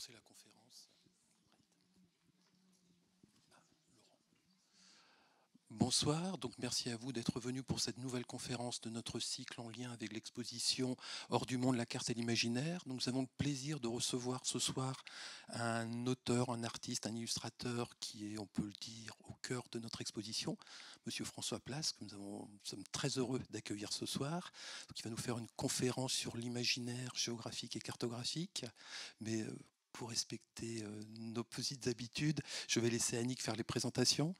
c'est la conférence. Ah, Bonsoir, donc merci à vous d'être venu pour cette nouvelle conférence de notre cycle en lien avec l'exposition Hors du monde, la carte et l'imaginaire. Nous avons le plaisir de recevoir ce soir un auteur, un artiste, un illustrateur qui est, on peut le dire, au cœur de notre exposition, Monsieur François Place, que nous, avons, nous sommes très heureux d'accueillir ce soir, qui va nous faire une conférence sur l'imaginaire géographique et cartographique. Mais euh, pour respecter euh, nos petites habitudes, je vais laisser Annick faire les présentations.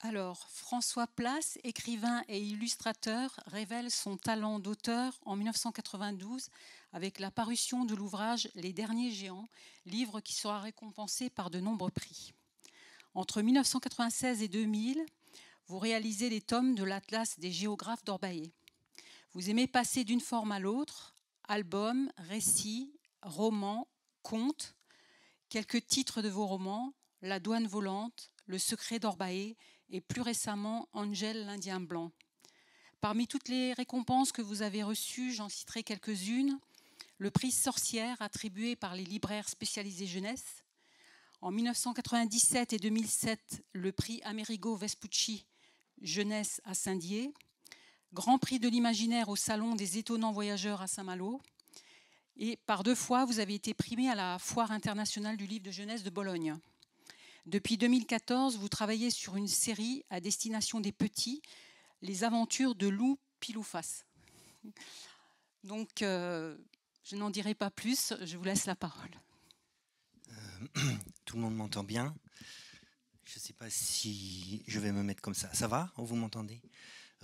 Alors, François Place, écrivain et illustrateur, révèle son talent d'auteur en 1992 avec la parution de l'ouvrage Les Derniers Géants, livre qui sera récompensé par de nombreux prix. Entre 1996 et 2000, vous réalisez les tomes de l'Atlas des géographes d'Orbaillé. Vous aimez passer d'une forme à l'autre, albums, récits, romans, contes, quelques titres de vos romans, La douane volante, Le secret d'Orbaé et plus récemment Angel l'Indien blanc. Parmi toutes les récompenses que vous avez reçues, j'en citerai quelques-unes. Le prix Sorcière attribué par les libraires spécialisés jeunesse. En 1997 et 2007, le prix Amerigo Vespucci Jeunesse à Saint-Dié. Grand Prix de l'imaginaire au Salon des étonnants voyageurs à Saint-Malo. Et par deux fois, vous avez été primé à la Foire internationale du livre de jeunesse de Bologne. Depuis 2014, vous travaillez sur une série à destination des petits, Les aventures de Lou Pilouface. Donc, euh, je n'en dirai pas plus, je vous laisse la parole. Euh, tout le monde m'entend bien. Je ne sais pas si je vais me mettre comme ça. Ça va Vous m'entendez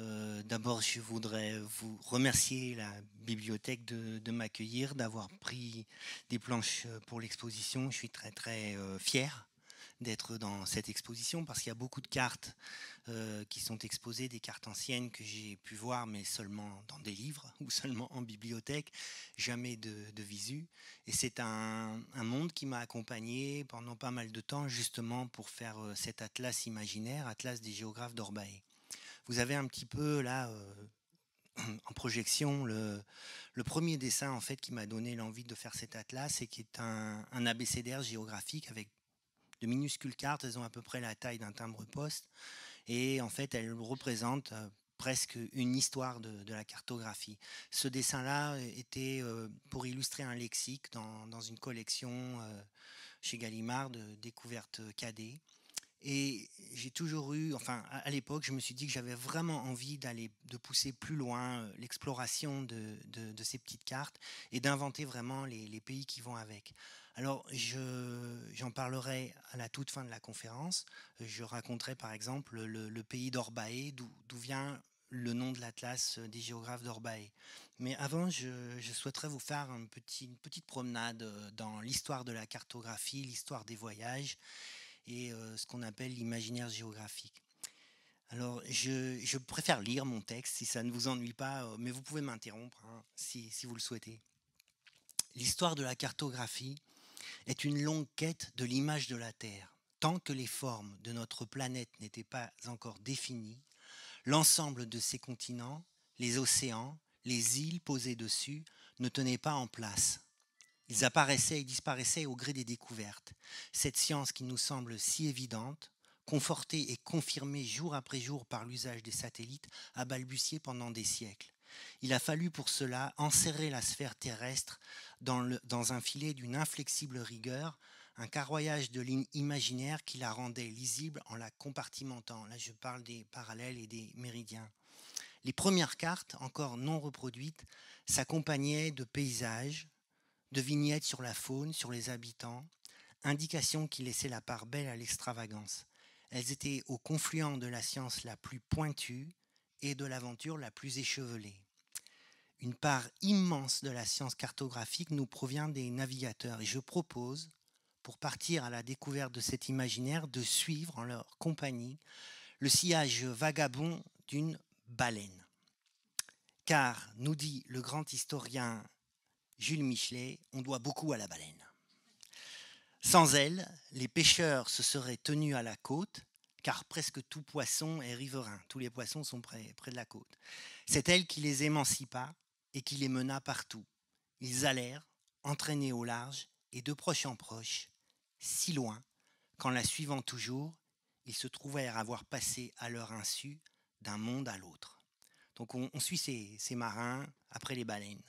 euh, d'abord, je voudrais vous remercier la bibliothèque de, m'accueillir, d'avoir pris des planches pour l'exposition. Je suis très très euh, fier d'être dans cette exposition parce qu'il y a beaucoup de cartes euh, qui sont exposées, des cartes anciennes que j'ai pu voir, mais seulement dans des livres ou seulement en bibliothèque, jamais de, visu. Et c'est un, monde qui m'a accompagné pendant pas mal de temps justement pour faire cet atlas imaginaire, Atlas des géographes d'Orbae. Vous avez un petit peu là euh, en projection le, premier dessin en fait qui m'a donné l'envie de faire cet atlas et qui est un, un abécédaire géographique avec de minuscules cartes, elles ont à peu près la taille d'un timbre-poste et en fait elles représentent euh, presque une histoire de, la cartographie. Ce dessin-là était euh, pour illustrer un lexique dans, une collection chez Gallimard de découvertes cadet. Et j'ai toujours eu, enfin à l'époque, je me suis dit que j'avais vraiment envie d'aller, de pousser plus loin euh, l'exploration de, ces petites cartes et d'inventer vraiment les, pays qui vont avec. Alors je, j'en parlerai à la toute fin de la conférence. Je raconterai par exemple le, pays d'Orbae, d'où, vient le nom de l'atlas euh, des géographes d'Orbae. Mais avant, je, souhaiterais vous faire une petite promenade euh, dans l'histoire de la cartographie, l'histoire des voyages et euh, ce qu'on appelle l'imaginaire géographique. Alors, je, préfère lire mon texte si ça ne vous ennuie pas, euh, mais vous pouvez m'interrompre hein, si, si vous le souhaitez. L'histoire de la cartographie est une longue quête de l'image de la Terre. Tant que les formes de notre planète n'étaient pas encore définies, l'ensemble de ces continents, les océans, les îles posées dessus ne tenaient pas en place. Ils apparaissaient et disparaissaient au gré des découvertes. Cette science qui nous semble si évidente, confortée et confirmée jour après jour par l'usage des satellites, a balbutié pendant des siècles. Il a fallu pour cela enserrer la sphère terrestre dans, dans un filet d'une inflexible rigueur, un carroyage de lignes imaginaires qui la rendait lisible en la compartimentant. Là, je parle des parallèles et des méridiens. Les premières cartes, encore non reproduites, s'accompagnaient de paysages, de vignettes sur la faune, sur les habitants, indications qui laissaient la part belle à l'extravagance. Elles étaient au confluent de la science la plus pointue et de l'aventure la plus échevelée. Une part immense de la science cartographique nous provient des navigateurs et je propose, pour partir à la découverte de cet imaginaire, de suivre en leur compagnie le sillage vagabond d'une baleine. Car, nous dit le grand historien Jules Michelet, on doit beaucoup à la baleine. Sans elle, les pêcheurs se seraient tenus à la côte, car presque tout poisson est riverain, tous les poissons sont près, de la côte. C'est elle qui les émancipa et qui les mena partout. Ils allèrent, entraînés au large, et de proche en proche, si loin, qu'en la suivant toujours, ils se trouvèrent avoir passé à leur insu d'un monde à l'autre. Donc on, suit ces marins après les baleines.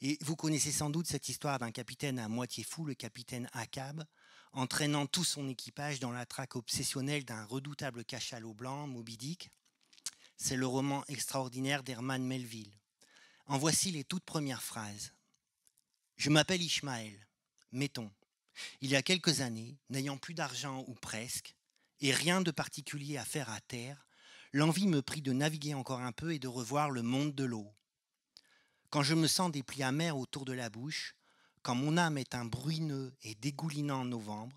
Et vous connaissez sans doute cette histoire d'un capitaine à moitié fou, le capitaine Akab, entraînant tout son équipage dans la traque obsessionnelle d'un redoutable cachalot blanc, Moby Dick. C'est le roman extraordinaire d'Herman Melville. En voici les toutes premières phrases. Je m'appelle Ishmaël, mettons. Il y a quelques années, n'ayant plus d'argent ou presque, et rien de particulier à faire à terre, l'envie me prit de naviguer encore un peu et de revoir le monde de l'eau, quand je me sens des plis amers autour de la bouche, quand mon âme est un bruineux et dégoulinant en novembre,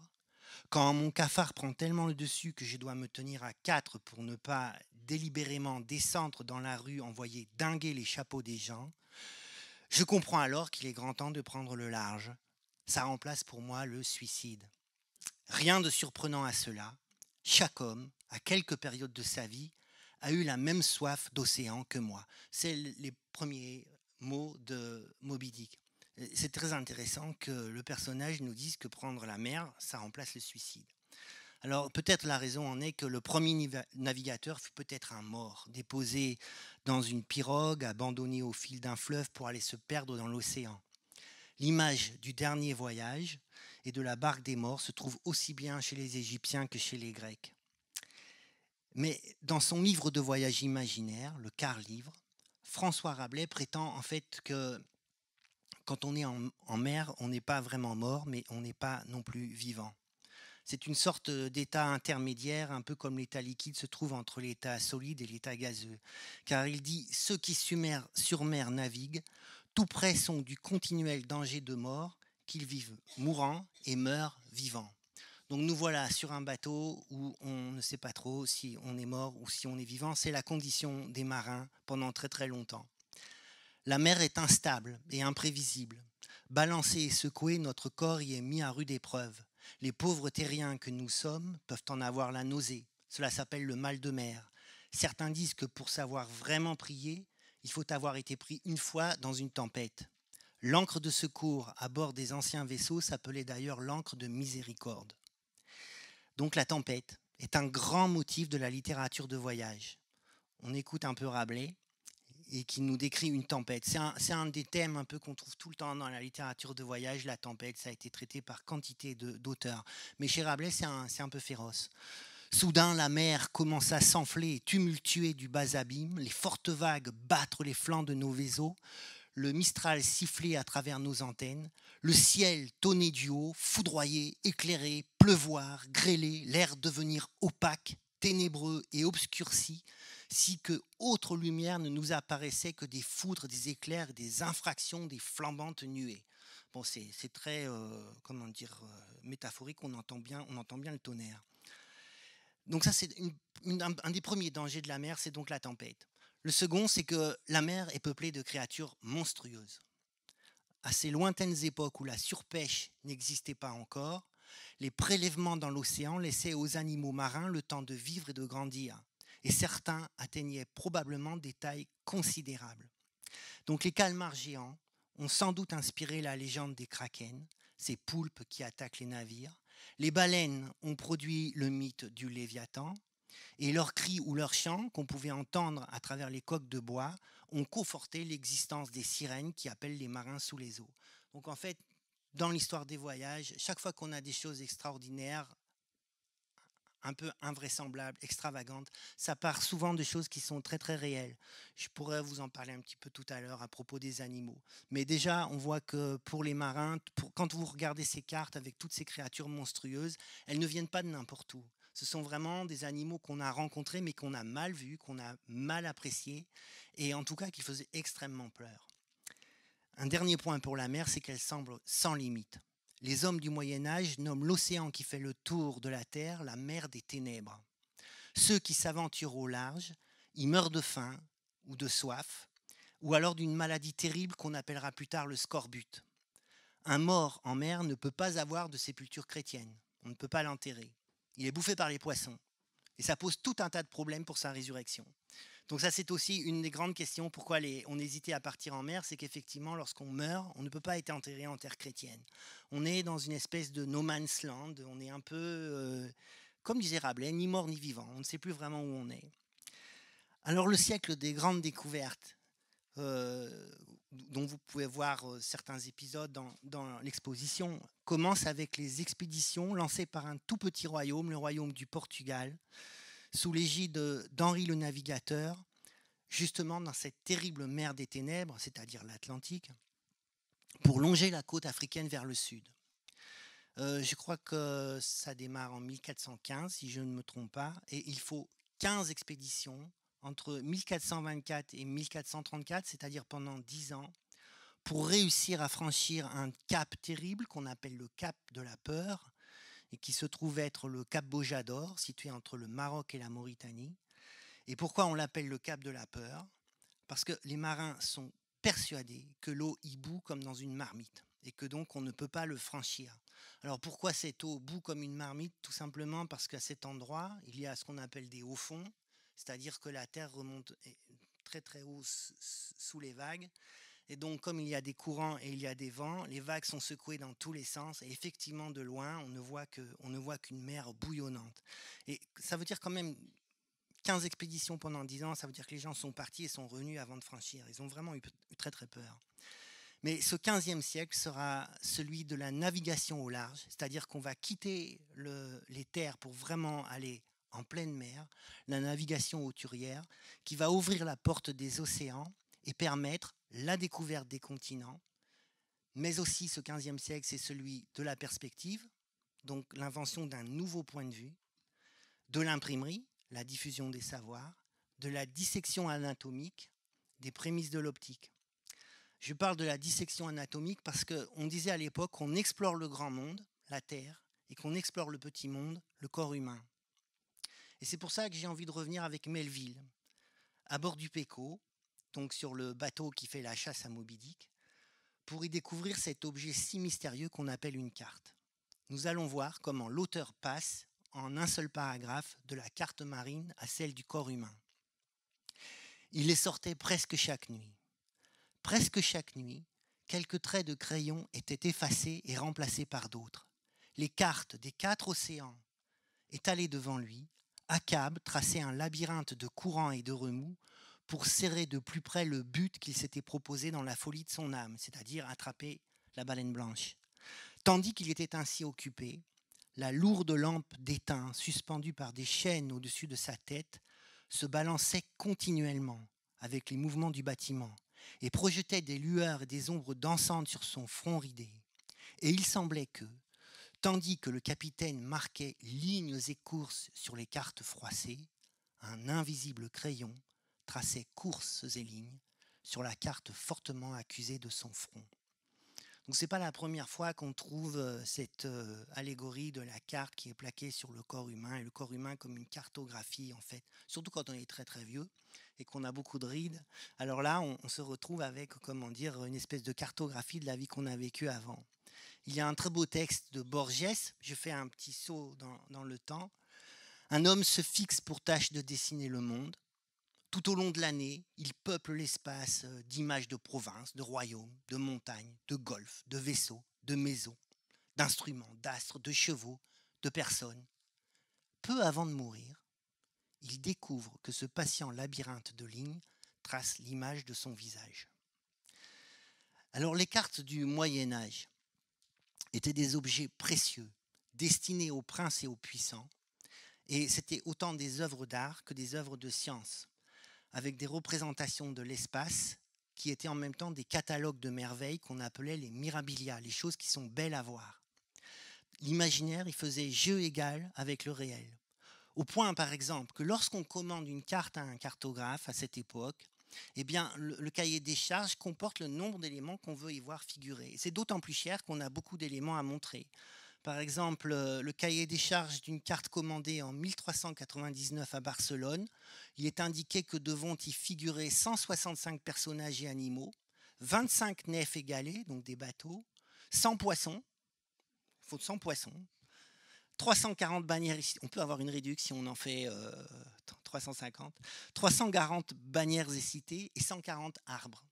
quand mon cafard prend tellement le dessus que je dois me tenir à quatre pour ne pas délibérément descendre dans la rue, envoyer dinguer les chapeaux des gens, je comprends alors qu'il est grand temps de prendre le large. Ça remplace pour moi le suicide. Rien de surprenant à cela. Chaque homme, à quelques périodes de sa vie, a eu la même soif d'océan que moi. C'est les premiers Mot de Moby Dick. C'est très intéressant que le personnage nous dise que prendre la mer, ça remplace le suicide. Alors peut-être la raison en est que le premier navigateur fut peut-être un mort, déposé dans une pirogue, abandonné au fil d'un fleuve pour aller se perdre dans l'océan. L'image du dernier voyage et de la barque des morts se trouve aussi bien chez les Égyptiens que chez les Grecs. Mais dans son livre de voyage imaginaire, le quart livre, François Rabelais prétend en fait que quand on est en, mer, on n'est pas vraiment mort, mais on n'est pas non plus vivant. C'est une sorte d'état intermédiaire, un peu comme l'état liquide se trouve entre l'état solide et l'état gazeux. Car il dit Ceux qui sur mer naviguent, tout près sont du continuel danger de mort, qu'ils vivent mourant et meurent vivants. Donc nous voilà sur un bateau où on ne sait pas trop si on est mort ou si on est vivant. C'est la condition des marins pendant très très longtemps. La mer est instable et imprévisible. Balancée et secouée, notre corps y est mis à rude épreuve. Les pauvres terriens que nous sommes peuvent en avoir la nausée. Cela s'appelle le mal de mer. Certains disent que pour savoir vraiment prier, il faut avoir été pris une fois dans une tempête. L'encre de secours à bord des anciens vaisseaux s'appelait d'ailleurs l'encre de miséricorde. Donc la tempête est un grand motif de la littérature de voyage. On écoute un peu Rabelais et qui nous décrit une tempête. C'est un, des thèmes un peu qu'on trouve tout le temps dans la littérature de voyage, la tempête. Ça a été traité par quantité d'auteurs. Mais chez Rabelais, c'est un, peu féroce. Soudain, la mer commence à s'enfler, et tumultuer du bas abîme, les fortes vagues battre les flancs de nos vaisseaux le Mistral sifflait à travers nos antennes, le ciel tonner du haut, foudroyé, éclairé, pleuvoir, grêlé, l'air devenir opaque, ténébreux et obscurci, si que autre lumière ne nous apparaissait que des foudres, des éclairs, des infractions, des flambantes nuées. Bon, c'est très, euh, comment dire, euh, métaphorique, on entend, bien, on entend bien le tonnerre. Donc ça, c'est un des premiers dangers de la mer, c'est donc la tempête. Le second, c'est que la mer est peuplée de créatures monstrueuses. À ces lointaines époques où la surpêche n'existait pas encore, les prélèvements dans l'océan laissaient aux animaux marins le temps de vivre et de grandir, et certains atteignaient probablement des tailles considérables. Donc les calmars géants ont sans doute inspiré la légende des kraken, ces poulpes qui attaquent les navires. Les baleines ont produit le mythe du Léviathan, et leurs cris ou leurs chants qu'on pouvait entendre à travers les coques de bois ont conforté l'existence des sirènes qui appellent les marins sous les eaux. Donc en fait, dans l'histoire des voyages, chaque fois qu'on a des choses extraordinaires, un peu invraisemblables, extravagantes, ça part souvent de choses qui sont très très réelles. Je pourrais vous en parler un petit peu tout à l'heure à propos des animaux. Mais déjà, on voit que pour les marins, quand vous regardez ces cartes avec toutes ces créatures monstrueuses, elles ne viennent pas de n'importe où. Ce sont vraiment des animaux qu'on a rencontrés, mais qu'on a mal vus, qu'on a mal appréciés, et en tout cas qui faisaient extrêmement peur. Un dernier point pour la mer, c'est qu'elle semble sans limite. Les hommes du Moyen Âge nomment l'océan qui fait le tour de la Terre la mer des ténèbres. Ceux qui s'aventurent au large y meurent de faim ou de soif, ou alors d'une maladie terrible qu'on appellera plus tard le scorbut. Un mort en mer ne peut pas avoir de sépulture chrétienne, on ne peut pas l'enterrer il est bouffé par les poissons. Et ça pose tout un tas de problèmes pour sa résurrection. Donc ça, c'est aussi une des grandes questions pourquoi les, on hésitait à partir en mer, c'est qu'effectivement, lorsqu'on meurt, on ne peut pas être enterré en terre chrétienne. On est dans une espèce de no man's land, on est un peu, euh, comme disait Rabelais, hein, ni mort ni vivant, on ne sait plus vraiment où on est. Alors le siècle des grandes découvertes, euh, dont vous pouvez voir euh, certains épisodes dans, l'exposition, commence avec les expéditions lancées par un tout petit royaume, le royaume du Portugal, sous l'égide d'Henri le Navigateur, justement dans cette terrible mer des ténèbres, c'est-à-dire l'Atlantique, pour longer la côte africaine vers le sud. Euh, je crois que ça démarre en 1415, si je ne me trompe pas, et il faut 15 expéditions entre 1424 et 1434, c'est-à-dire pendant 10 ans, pour réussir à franchir un cap terrible qu'on appelle le cap de la peur, et qui se trouve être le cap Bojador, situé entre le Maroc et la Mauritanie. Et pourquoi on l'appelle le cap de la peur Parce que les marins sont persuadés que l'eau y bout comme dans une marmite, et que donc on ne peut pas le franchir. Alors pourquoi cette eau bout comme une marmite Tout simplement parce qu'à cet endroit, il y a ce qu'on appelle des hauts fonds, c'est-à-dire que la Terre remonte eh, très très haut sous les vagues. Et donc comme il y a des courants et il y a des vents, les vagues sont secouées dans tous les sens. Et effectivement, de loin, on ne voit qu'une mer bouillonnante. Et ça veut dire quand même 15 expéditions pendant 10 ans, ça veut dire que les gens sont partis et sont revenus avant de franchir. Ils ont vraiment eu, très très peur. Mais ce 15e siècle sera celui de la navigation au large, c'est-à-dire qu'on va quitter les terres pour vraiment aller en pleine mer, la navigation auturière, qui va ouvrir la porte des océans et permettre la découverte des continents, mais aussi ce 15e siècle, c'est celui de la perspective, donc l'invention d'un nouveau point de vue, de l'imprimerie, la diffusion des savoirs, de la dissection anatomique, des prémices de l'optique. Je parle de la dissection anatomique parce qu'on disait à l'époque qu'on explore le grand monde, la Terre, et qu'on explore le petit monde, le corps humain. Et c'est pour ça que j'ai envie de revenir avec Melville, à bord du Péco, e donc sur le bateau qui fait la chasse à Moby Dick, pour y découvrir cet objet si mystérieux qu'on appelle une carte. Nous allons voir comment l'auteur passe, en un seul paragraphe, de la carte marine à celle du corps humain. Il les sortait presque chaque nuit. Presque chaque nuit, quelques traits de crayon étaient effacés et remplacés par d'autres. Les cartes des quatre océans, étalées devant lui, Akab traçait un labyrinthe de courants et de remous pour serrer de plus près le but qu'il s'était proposé dans la folie de son âme, c'est-à-dire attraper la baleine blanche. Tandis qu'il était ainsi occupé, la lourde lampe d'étain, suspendue par des chaînes au-dessus de sa tête, se balançait continuellement avec les mouvements du bâtiment et projetait des lueurs et des ombres dansantes sur son front ridé. Et il semblait que, Tandis que le capitaine marquait lignes et courses sur les cartes froissées, un invisible crayon traçait courses et lignes sur la carte fortement accusée de son front. Donc c'est pas la première fois qu'on trouve euh, cette euh, allégorie de la carte qui est plaquée sur le corps humain et le corps humain comme une cartographie en fait, surtout quand on est très très vieux et qu'on a beaucoup de rides. Alors là, on, on se retrouve avec comment dire une espèce de cartographie de la vie qu'on a vécue avant. Il y a un très beau texte de Borges, je fais un petit saut dans, le temps. Un homme se fixe pour tâche de dessiner le monde. Tout au long de l'année, il peuple l'espace euh, d'images de provinces, de royaumes, de montagnes, de golfs, de vaisseaux, de maisons, d'instruments, d'astres, de chevaux, de personnes. Peu avant de mourir, il découvre que ce patient labyrinthe de lignes trace l'image de son visage. Alors les cartes du Moyen Âge étaient des objets précieux, destinés aux princes et aux puissants, et c'était autant des œuvres d'art que des œuvres de science, avec des représentations de l'espace qui étaient en même temps des catalogues de merveilles qu'on appelait les mirabilia, les choses qui sont belles à voir. L'imaginaire y faisait jeu égal avec le réel. Au point, par exemple, que lorsqu'on commande une carte à un cartographe à cette époque, eh bien, le, cahier des charges comporte le nombre d'éléments qu'on veut y voir figurer. C'est d'autant plus cher qu'on a beaucoup d'éléments à montrer. Par exemple, euh, le cahier des charges d'une carte commandée en 1399 à Barcelone, il est indiqué que devront y figurer 165 personnages et animaux, 25 nefs galets, donc des bateaux, 100 poissons, il faut 100 poissons, 340 bannières, on peut avoir une réduction, si on en fait 30, euh, 350, 340 bannières et cités et 140 arbres.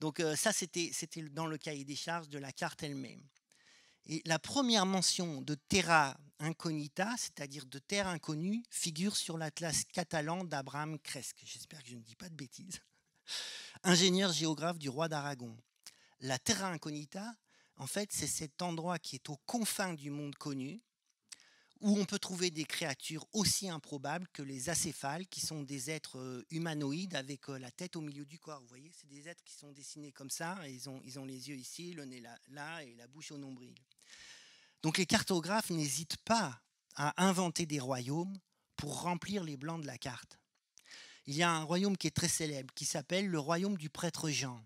Donc euh, ça, c'était dans le cahier des charges de la carte elle-même. Et la première mention de terra incognita, c'est-à-dire de terre inconnue, figure sur l'atlas catalan d'Abraham Cresque. J'espère que je ne dis pas de bêtises. Ingénieur géographe du roi d'Aragon. La terra incognita, en fait, c'est cet endroit qui est aux confins du monde connu, où on peut trouver des créatures aussi improbables que les acéphales, qui sont des êtres euh, humanoïdes avec euh, la tête au milieu du corps. Vous voyez, c'est des êtres qui sont dessinés comme ça, ils ont, ils ont les yeux ici, le nez là, là et la bouche au nombril. Donc les cartographes n'hésitent pas à inventer des royaumes pour remplir les blancs de la carte. Il y a un royaume qui est très célèbre, qui s'appelle le royaume du prêtre Jean.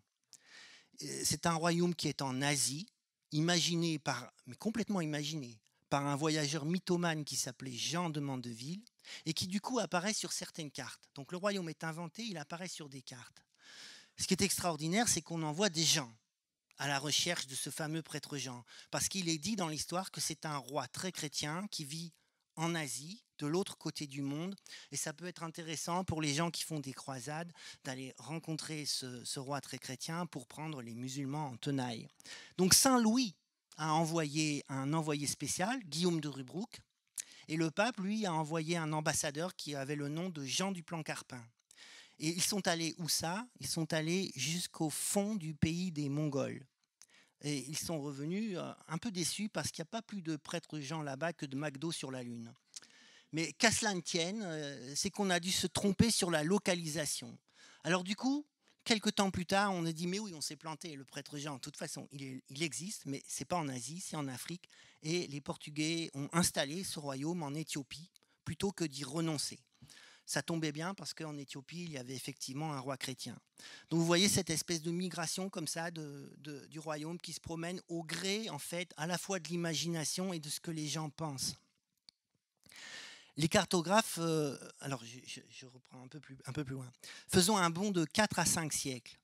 Euh, c'est un royaume qui est en Asie, imaginé par, mais complètement imaginé, par un voyageur mythomane qui s'appelait Jean de Mandeville et qui du coup apparaît sur certaines cartes. Donc le royaume est inventé, il apparaît sur des cartes. Ce qui est extraordinaire, c'est qu'on envoie des gens à la recherche de ce fameux prêtre Jean, parce qu'il est dit dans l'histoire que c'est un roi très chrétien qui vit en Asie, de l'autre côté du monde. Et ça peut être intéressant pour les gens qui font des croisades d'aller rencontrer ce, ce, roi très chrétien pour prendre les musulmans en tenaille. Donc Saint Louis a envoyé un envoyé spécial, Guillaume de Rubruck, et le pape, lui, a envoyé un ambassadeur qui avait le nom de Jean du Plan Carpin. Et ils sont allés où ça Ils sont allés jusqu'au fond du pays des Mongols. Et ils sont revenus euh, un peu déçus parce qu'il n'y a pas plus de prêtres Jean là-bas que de McDo sur la Lune. Mais qu'à cela ne tienne, euh, c'est qu'on a dû se tromper sur la localisation. Alors du coup, Quelques temps plus tard, on a dit mais oui, on s'est planté. Le prêtre Jean, de toute façon, il, existe, mais c'est pas en Asie, c'est en Afrique. Et les Portugais ont installé ce royaume en Éthiopie plutôt que d'y renoncer. Ça tombait bien parce qu'en Éthiopie, il y avait effectivement un roi chrétien. Donc vous voyez cette espèce de migration comme ça du royaume qui se promène au gré en fait à la fois de l'imagination et de ce que les gens pensent. Les cartographes, euh, alors je, reprends un peu, plus, un peu plus loin, faisons un bond de 4 à 5 siècles.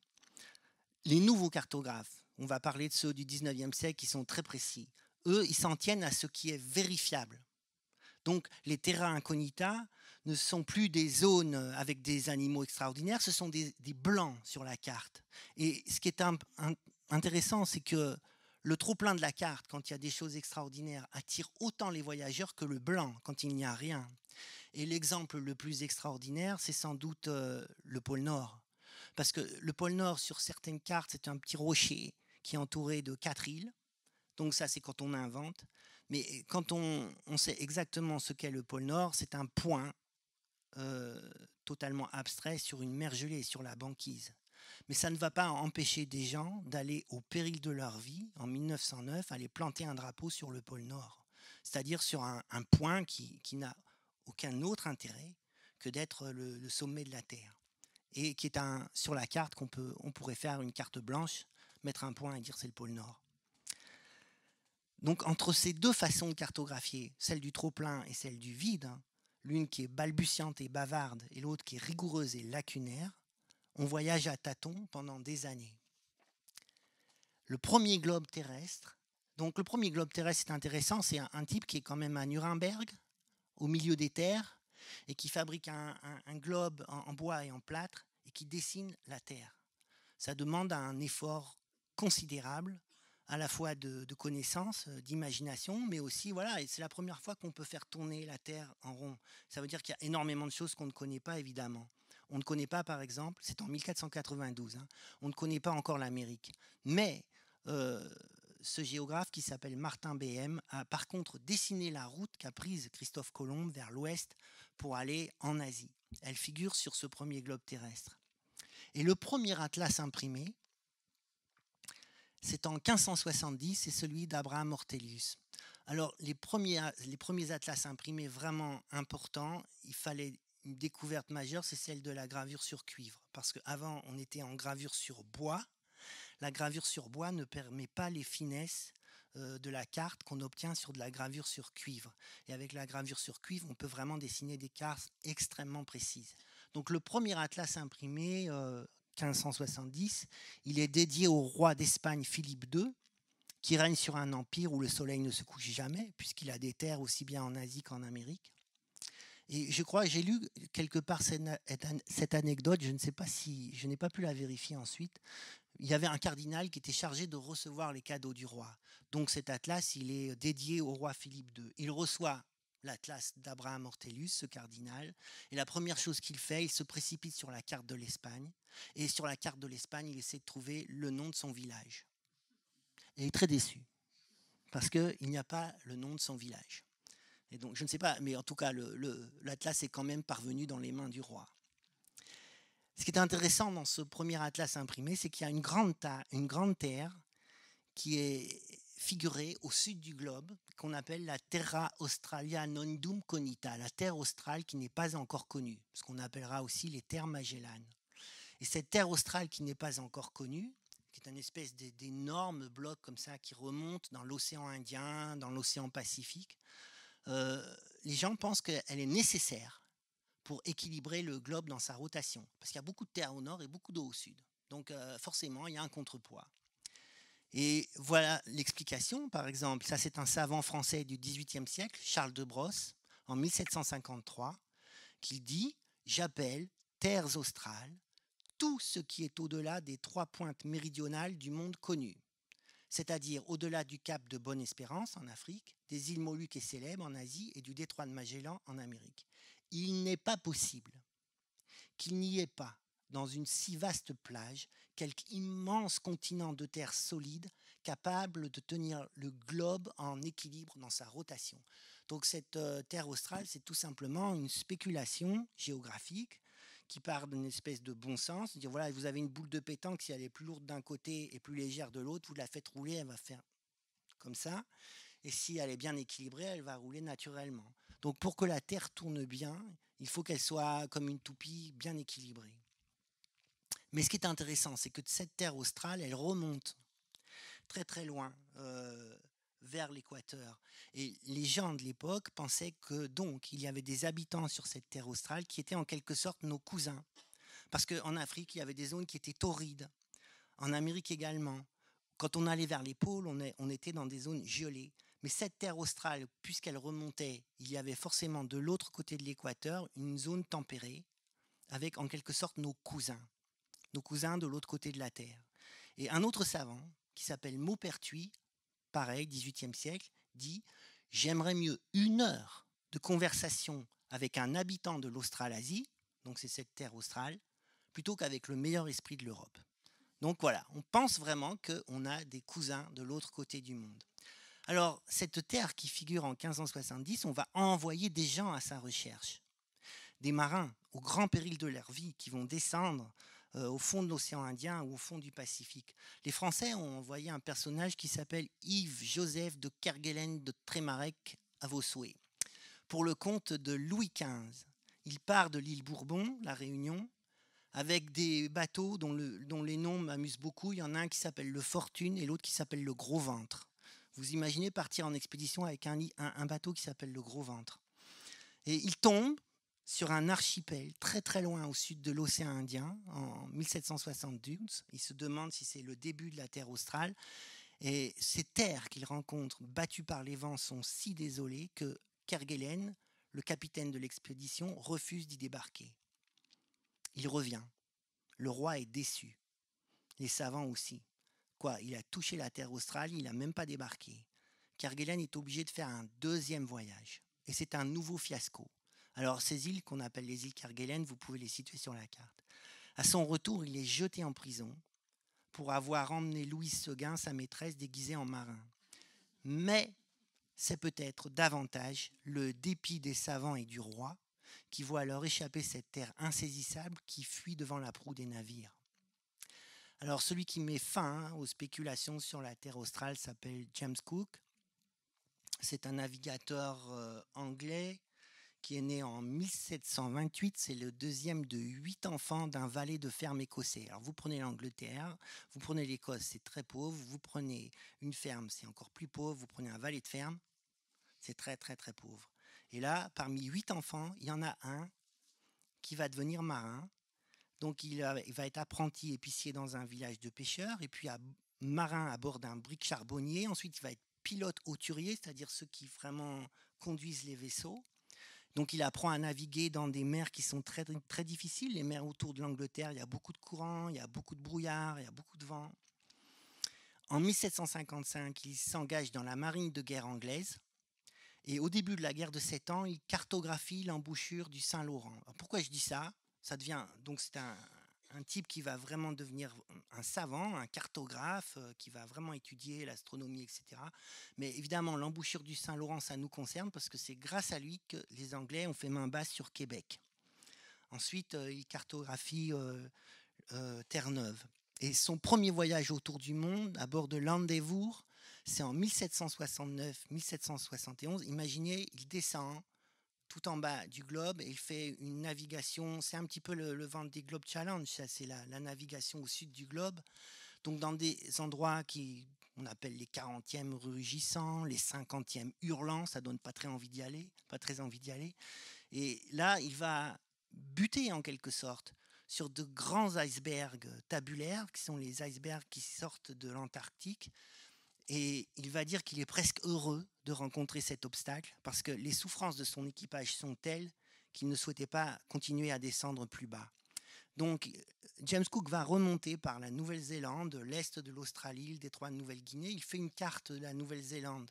Les nouveaux cartographes, on va parler de ceux du 19e siècle qui sont très précis, eux, ils s'en tiennent à ce qui est vérifiable. Donc les terra incognita ne sont plus des zones euh, avec des animaux extraordinaires, ce sont des, blancs sur la carte. Et ce qui est intéressant, c'est que le trop-plein de la carte, quand il y a des choses extraordinaires, attire autant les voyageurs que le blanc, quand il n'y a rien. Et l'exemple le plus extraordinaire, c'est sans doute euh, le pôle Nord. Parce que le pôle Nord, sur certaines cartes, c'est un petit rocher qui est entouré de quatre îles. Donc ça, c'est quand on invente. Mais quand on, sait exactement ce qu'est le pôle Nord, c'est un point euh, totalement abstrait sur une mer gelée, sur la banquise. Mais ça ne va pas empêcher des gens d'aller au péril de leur vie, en 1909, aller planter un drapeau sur le pôle Nord, c'est-à-dire sur un, point qui, n'a aucun autre intérêt que d'être le, sommet de la Terre. Et qui est un, sur la carte qu'on peut, on pourrait faire une carte blanche, mettre un point et dire c'est le pôle Nord. Donc entre ces deux façons de cartographier, celle du trop-plein et celle du vide, hein, l'une qui est balbutiante et bavarde et l'autre qui est rigoureuse et lacunaire, on voyage à tâtons pendant des années. Le premier globe terrestre, donc le premier globe terrestre c'est intéressant, c'est un, type qui est quand même à Nuremberg, au milieu des terres, et qui fabrique un, globe en, bois et en plâtre, et qui dessine la Terre. Ça demande un effort considérable, à la fois de, connaissances, euh, d'imagination, mais aussi, voilà, c'est la première fois qu'on peut faire tourner la Terre en rond. Ça veut dire qu'il y a énormément de choses qu'on ne connaît pas, évidemment. On ne connaît pas, par exemple, c'est en 1492, hein, on ne connaît pas encore l'Amérique. Mais euh, ce géographe qui s'appelle Martin BM a par contre dessiné la route qu'a prise Christophe Colomb vers l'ouest pour aller en Asie. Elle figure sur ce premier globe terrestre. Et le premier atlas imprimé, c'est en 1570, c'est celui d'Abraham Ortelius. Alors les premiers, les premiers atlas imprimés vraiment importants, il fallait une découverte majeure, c'est celle de la gravure sur cuivre. Parce qu'avant, on était en gravure sur bois. La gravure sur bois ne permet pas les finesses euh, de la carte qu'on obtient sur de la gravure sur cuivre. Et avec la gravure sur cuivre, on peut vraiment dessiner des cartes extrêmement précises. Donc le premier atlas imprimé, 1570, euh, il est dédié au roi d'Espagne Philippe II, qui règne sur un empire où le soleil ne se couche jamais, puisqu'il a des terres aussi bien en Asie qu'en Amérique. Et je crois, j'ai lu quelque part cette anecdote, je ne sais pas si, je n'ai pas pu la vérifier ensuite. Il y avait un cardinal qui était chargé de recevoir les cadeaux du roi. Donc cet atlas, il est dédié au roi Philippe II. Il reçoit l'atlas d'Abraham Ortelius, ce cardinal. Et la première chose qu'il fait, il se précipite sur la carte de l'Espagne. Et sur la carte de l'Espagne, il essaie de trouver le nom de son village. Et il est très déçu, parce qu'il n'y a pas le nom de son village je ne sais pas, mais en tout cas, l'Atlas est quand même parvenu dans les mains du roi. Ce qui est intéressant dans ce premier atlas imprimé, c'est qu'il y a une grande, terre qui est figurée au sud du globe, qu'on appelle la Terra Australia non dum conita, la terre australe qui n'est pas encore connue, ce qu'on appellera aussi les terres Magellanes. Et cette terre australe qui n'est pas encore connue, qui est un espèce d'énorme bloc comme ça qui remonte dans l'océan Indien, dans l'océan Pacifique, euh, les gens pensent qu'elle est nécessaire pour équilibrer le globe dans sa rotation, parce qu'il y a beaucoup de terre au nord et beaucoup d'eau au sud. Donc euh, forcément, il y a un contrepoids. Et voilà l'explication, par exemple. Ça, c'est un savant français du XVIIIe siècle, Charles de Brosse, en 1753, qui dit J'appelle terres australes tout ce qui est au-delà des trois pointes méridionales du monde connu c'est-à-dire au-delà du cap de Bonne-Espérance en Afrique, des îles Moluques et célèbres en Asie et du détroit de Magellan en Amérique. Il n'est pas possible qu'il n'y ait pas dans une si vaste plage quelque immense continent de terre solide capable de tenir le globe en équilibre dans sa rotation. Donc cette euh, terre australe, c'est tout simplement une spéculation géographique qui part d'une espèce de bon sens, dire voilà, vous avez une boule de pétanque, si elle est plus lourde d'un côté et plus légère de l'autre, vous la faites rouler, elle va faire comme ça. Et si elle est bien équilibrée, elle va rouler naturellement. Donc pour que la Terre tourne bien, il faut qu'elle soit comme une toupie bien équilibrée. Mais ce qui est intéressant, c'est que cette Terre australe, elle remonte très très loin. Euh, vers l'équateur. Et les gens de l'époque pensaient que donc il y avait des habitants sur cette terre australe qui étaient en quelque sorte nos cousins. Parce qu'en Afrique, il y avait des zones qui étaient torrides. En Amérique également. Quand on allait vers les pôles, on, était dans des zones gelées. Mais cette terre australe, puisqu'elle remontait, il y avait forcément de l'autre côté de l'équateur une zone tempérée, avec en quelque sorte nos cousins. Nos cousins de l'autre côté de la Terre. Et un autre savant, qui s'appelle Maupertuis, pareil, 18e siècle, dit J'aimerais mieux une heure de conversation avec un habitant de l'Australasie, donc c'est cette terre australe, plutôt qu'avec le meilleur esprit de l'Europe. Donc voilà, on pense vraiment qu'on a des cousins de l'autre côté du monde. Alors, cette terre qui figure en 1570, on va envoyer des gens à sa recherche. Des marins, au grand péril de leur vie, qui vont descendre euh, au fond de l'océan Indien ou au fond du Pacifique. Les Français ont envoyé un personnage qui s'appelle Yves-Joseph de Kerguelen de Trémarec à vos souhaits, pour le compte de Louis XV. Il part de l'île Bourbon, la Réunion, avec des bateaux dont, les noms m'amusent beaucoup. Il y en a un qui s'appelle le Fortune et l'autre qui s'appelle le Gros Ventre. Vous imaginez partir en expédition avec un, un bateau qui s'appelle le Gros Ventre. Et il tombe, sur un archipel très très loin au sud de l'océan Indien en 1762, Il se demande si c'est le début de la Terre australe. Et ces terres qu'il rencontre, battues par les vents, sont si désolées que Kerguelen, le capitaine de l'expédition, refuse d'y débarquer. Il revient. Le roi est déçu. Les savants aussi. Quoi, il a touché la Terre australe, il n'a même pas débarqué. Kerguelen est obligé de faire un deuxième voyage. Et c'est un nouveau fiasco. Alors ces îles qu'on appelle les îles Kerguelen, vous pouvez les situer sur la carte. À son retour, il est jeté en prison pour avoir emmené Louis Seguin, sa maîtresse, déguisée en marin. Mais c'est peut-être davantage le dépit des savants et du roi qui voit alors échapper cette terre insaisissable qui fuit devant la proue des navires. Alors celui qui met fin aux spéculations sur la terre australe s'appelle James Cook. C'est un navigateur euh, anglais qui est né en 1728. C'est le deuxième de huit enfants d'un valet de ferme écossais. Alors vous prenez l'Angleterre, vous prenez l'Écosse, c'est très pauvre. Vous prenez une ferme, c'est encore plus pauvre. Vous prenez un valet de ferme, c'est très très très pauvre. Et là, parmi huit enfants, il y en a un qui va devenir marin. Donc il, va être apprenti épicier dans un village de pêcheurs, et puis marin à bord d'un brick charbonnier. Ensuite, il va être pilote hauturier, c'est-à-dire ceux qui vraiment conduisent les vaisseaux. Donc il apprend à naviguer dans des mers qui sont très, très difficiles, les mers autour de l'Angleterre, il y a beaucoup de courants, il y a beaucoup de brouillard, il y a beaucoup de vent. En 1755, il s'engage dans la marine de guerre anglaise. Et au début de la guerre de Sept ans, il cartographie l'embouchure du Saint-Laurent. Pourquoi je dis ça Ça devient donc c'est un, un type qui va vraiment devenir un savant, un cartographe, euh, qui va vraiment étudier l'astronomie, etc. Mais évidemment, l'embouchure du Saint-Laurent, ça nous concerne parce que c'est grâce à lui que les Anglais ont fait main basse sur Québec. Ensuite, euh, il cartographie euh, Terre-Neuve. Et son premier voyage autour du monde, à bord de l'Endeavour, c'est en 1769-1771. Imaginez, il descend tout en bas du globe et il fait une navigation. C'est un petit peu le, le des Globe Challenge, c'est la, navigation au sud du globe. Donc dans des endroits qui on appelle les 40e rugissants, les 50e hurlants, ça donne pas très envie d'y aller, pas très envie d'y aller. Et là, il va buter en quelque sorte sur de grands icebergs tabulaires, qui sont les icebergs qui sortent de l'Antarctique et il va dire qu'il est presque heureux de rencontrer cet obstacle parce que les souffrances de son équipage sont telles qu'il ne souhaitait pas continuer à descendre plus bas. Donc James Cook va remonter par la Nouvelle-Zélande, l'Est de l'Australie, le détroit de Nouvelle-Guinée. Il fait une carte de la Nouvelle-Zélande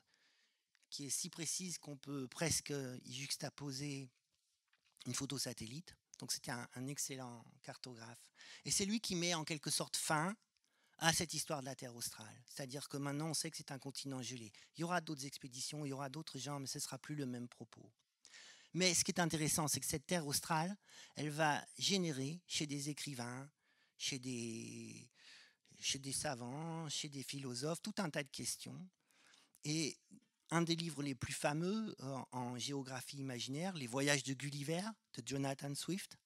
qui est si précise qu'on peut presque y juxtaposer une photo satellite. Donc c'était un, excellent cartographe. Et c'est lui qui met en quelque sorte fin à cette histoire de la Terre australe. C'est-à-dire que maintenant, on sait que c'est un continent gelé. Il y aura d'autres expéditions, il y aura d'autres gens, mais ce ne sera plus le même propos. Mais ce qui est intéressant, c'est que cette Terre australe, elle va générer chez des écrivains, chez des, chez des savants, chez des philosophes, tout un tas de questions. Et un des livres les plus fameux euh, en, géographie imaginaire, Les Voyages de Gulliver de Jonathan Swift,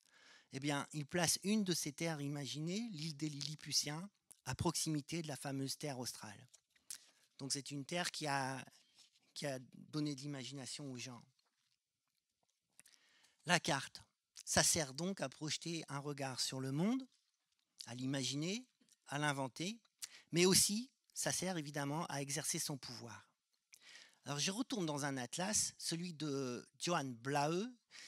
eh bien, il place une de ces terres imaginées, l'île des Lilliputiens, à proximité de la fameuse terre australe. Donc c'est une terre qui a, qui a donné de l'imagination aux gens. La carte, ça sert donc à projeter un regard sur le monde, à l'imaginer, à l'inventer, mais aussi ça sert évidemment à exercer son pouvoir. Alors je retourne dans un atlas, celui de Johann Blaeu,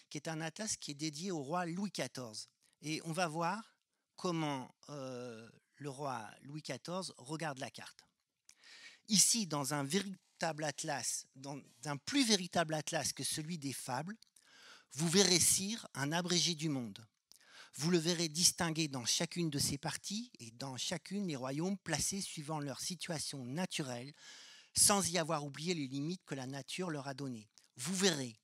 qui est un atlas qui est dédié au roi Louis XIV. Et on va voir comment euh, le roi Louis XIV regarde la carte. Ici, dans un véritable atlas, dans un plus véritable atlas que celui des fables, vous verrez sire un abrégé du monde. Vous le verrez distingué dans chacune de ses parties et dans chacune des royaumes placés suivant leur situation naturelle, sans y avoir oublié les limites que la nature leur a données. Vous verrez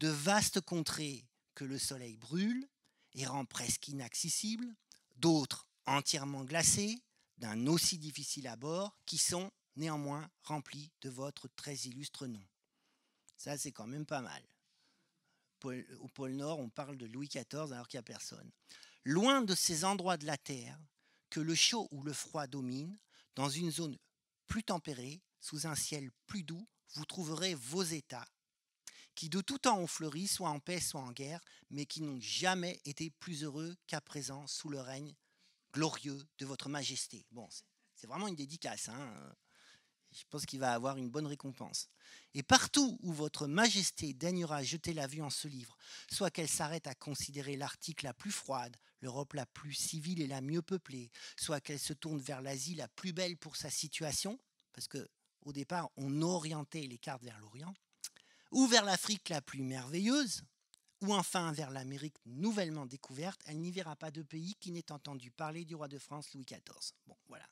de vastes contrées que le soleil brûle et rend presque inaccessibles, d'autres entièrement glacés, d'un aussi difficile abord, qui sont néanmoins remplis de votre très illustre nom. Ça, c'est quand même pas mal. Au pôle Nord, on parle de Louis XIV alors qu'il n'y a personne. Loin de ces endroits de la Terre que le chaud ou le froid domine, dans une zone plus tempérée, sous un ciel plus doux, vous trouverez vos États, qui de tout temps ont fleuri, soit en paix, soit en guerre, mais qui n'ont jamais été plus heureux qu'à présent sous le règne glorieux de votre majesté. Bon, c'est vraiment une dédicace. Hein. Je pense qu'il va avoir une bonne récompense. Et partout où votre majesté daignera jeter la vue en ce livre, soit qu'elle s'arrête à considérer l'Arctique la plus froide, l'Europe la plus civile et la mieux peuplée, soit qu'elle se tourne vers l'Asie la plus belle pour sa situation, parce que au départ, on orientait les cartes vers l'Orient, ou vers l'Afrique la plus merveilleuse, ou enfin vers l'Amérique nouvellement découverte, elle n'y verra pas de pays qui n'ait entendu parler du roi de France Louis XIV. Bon, voilà.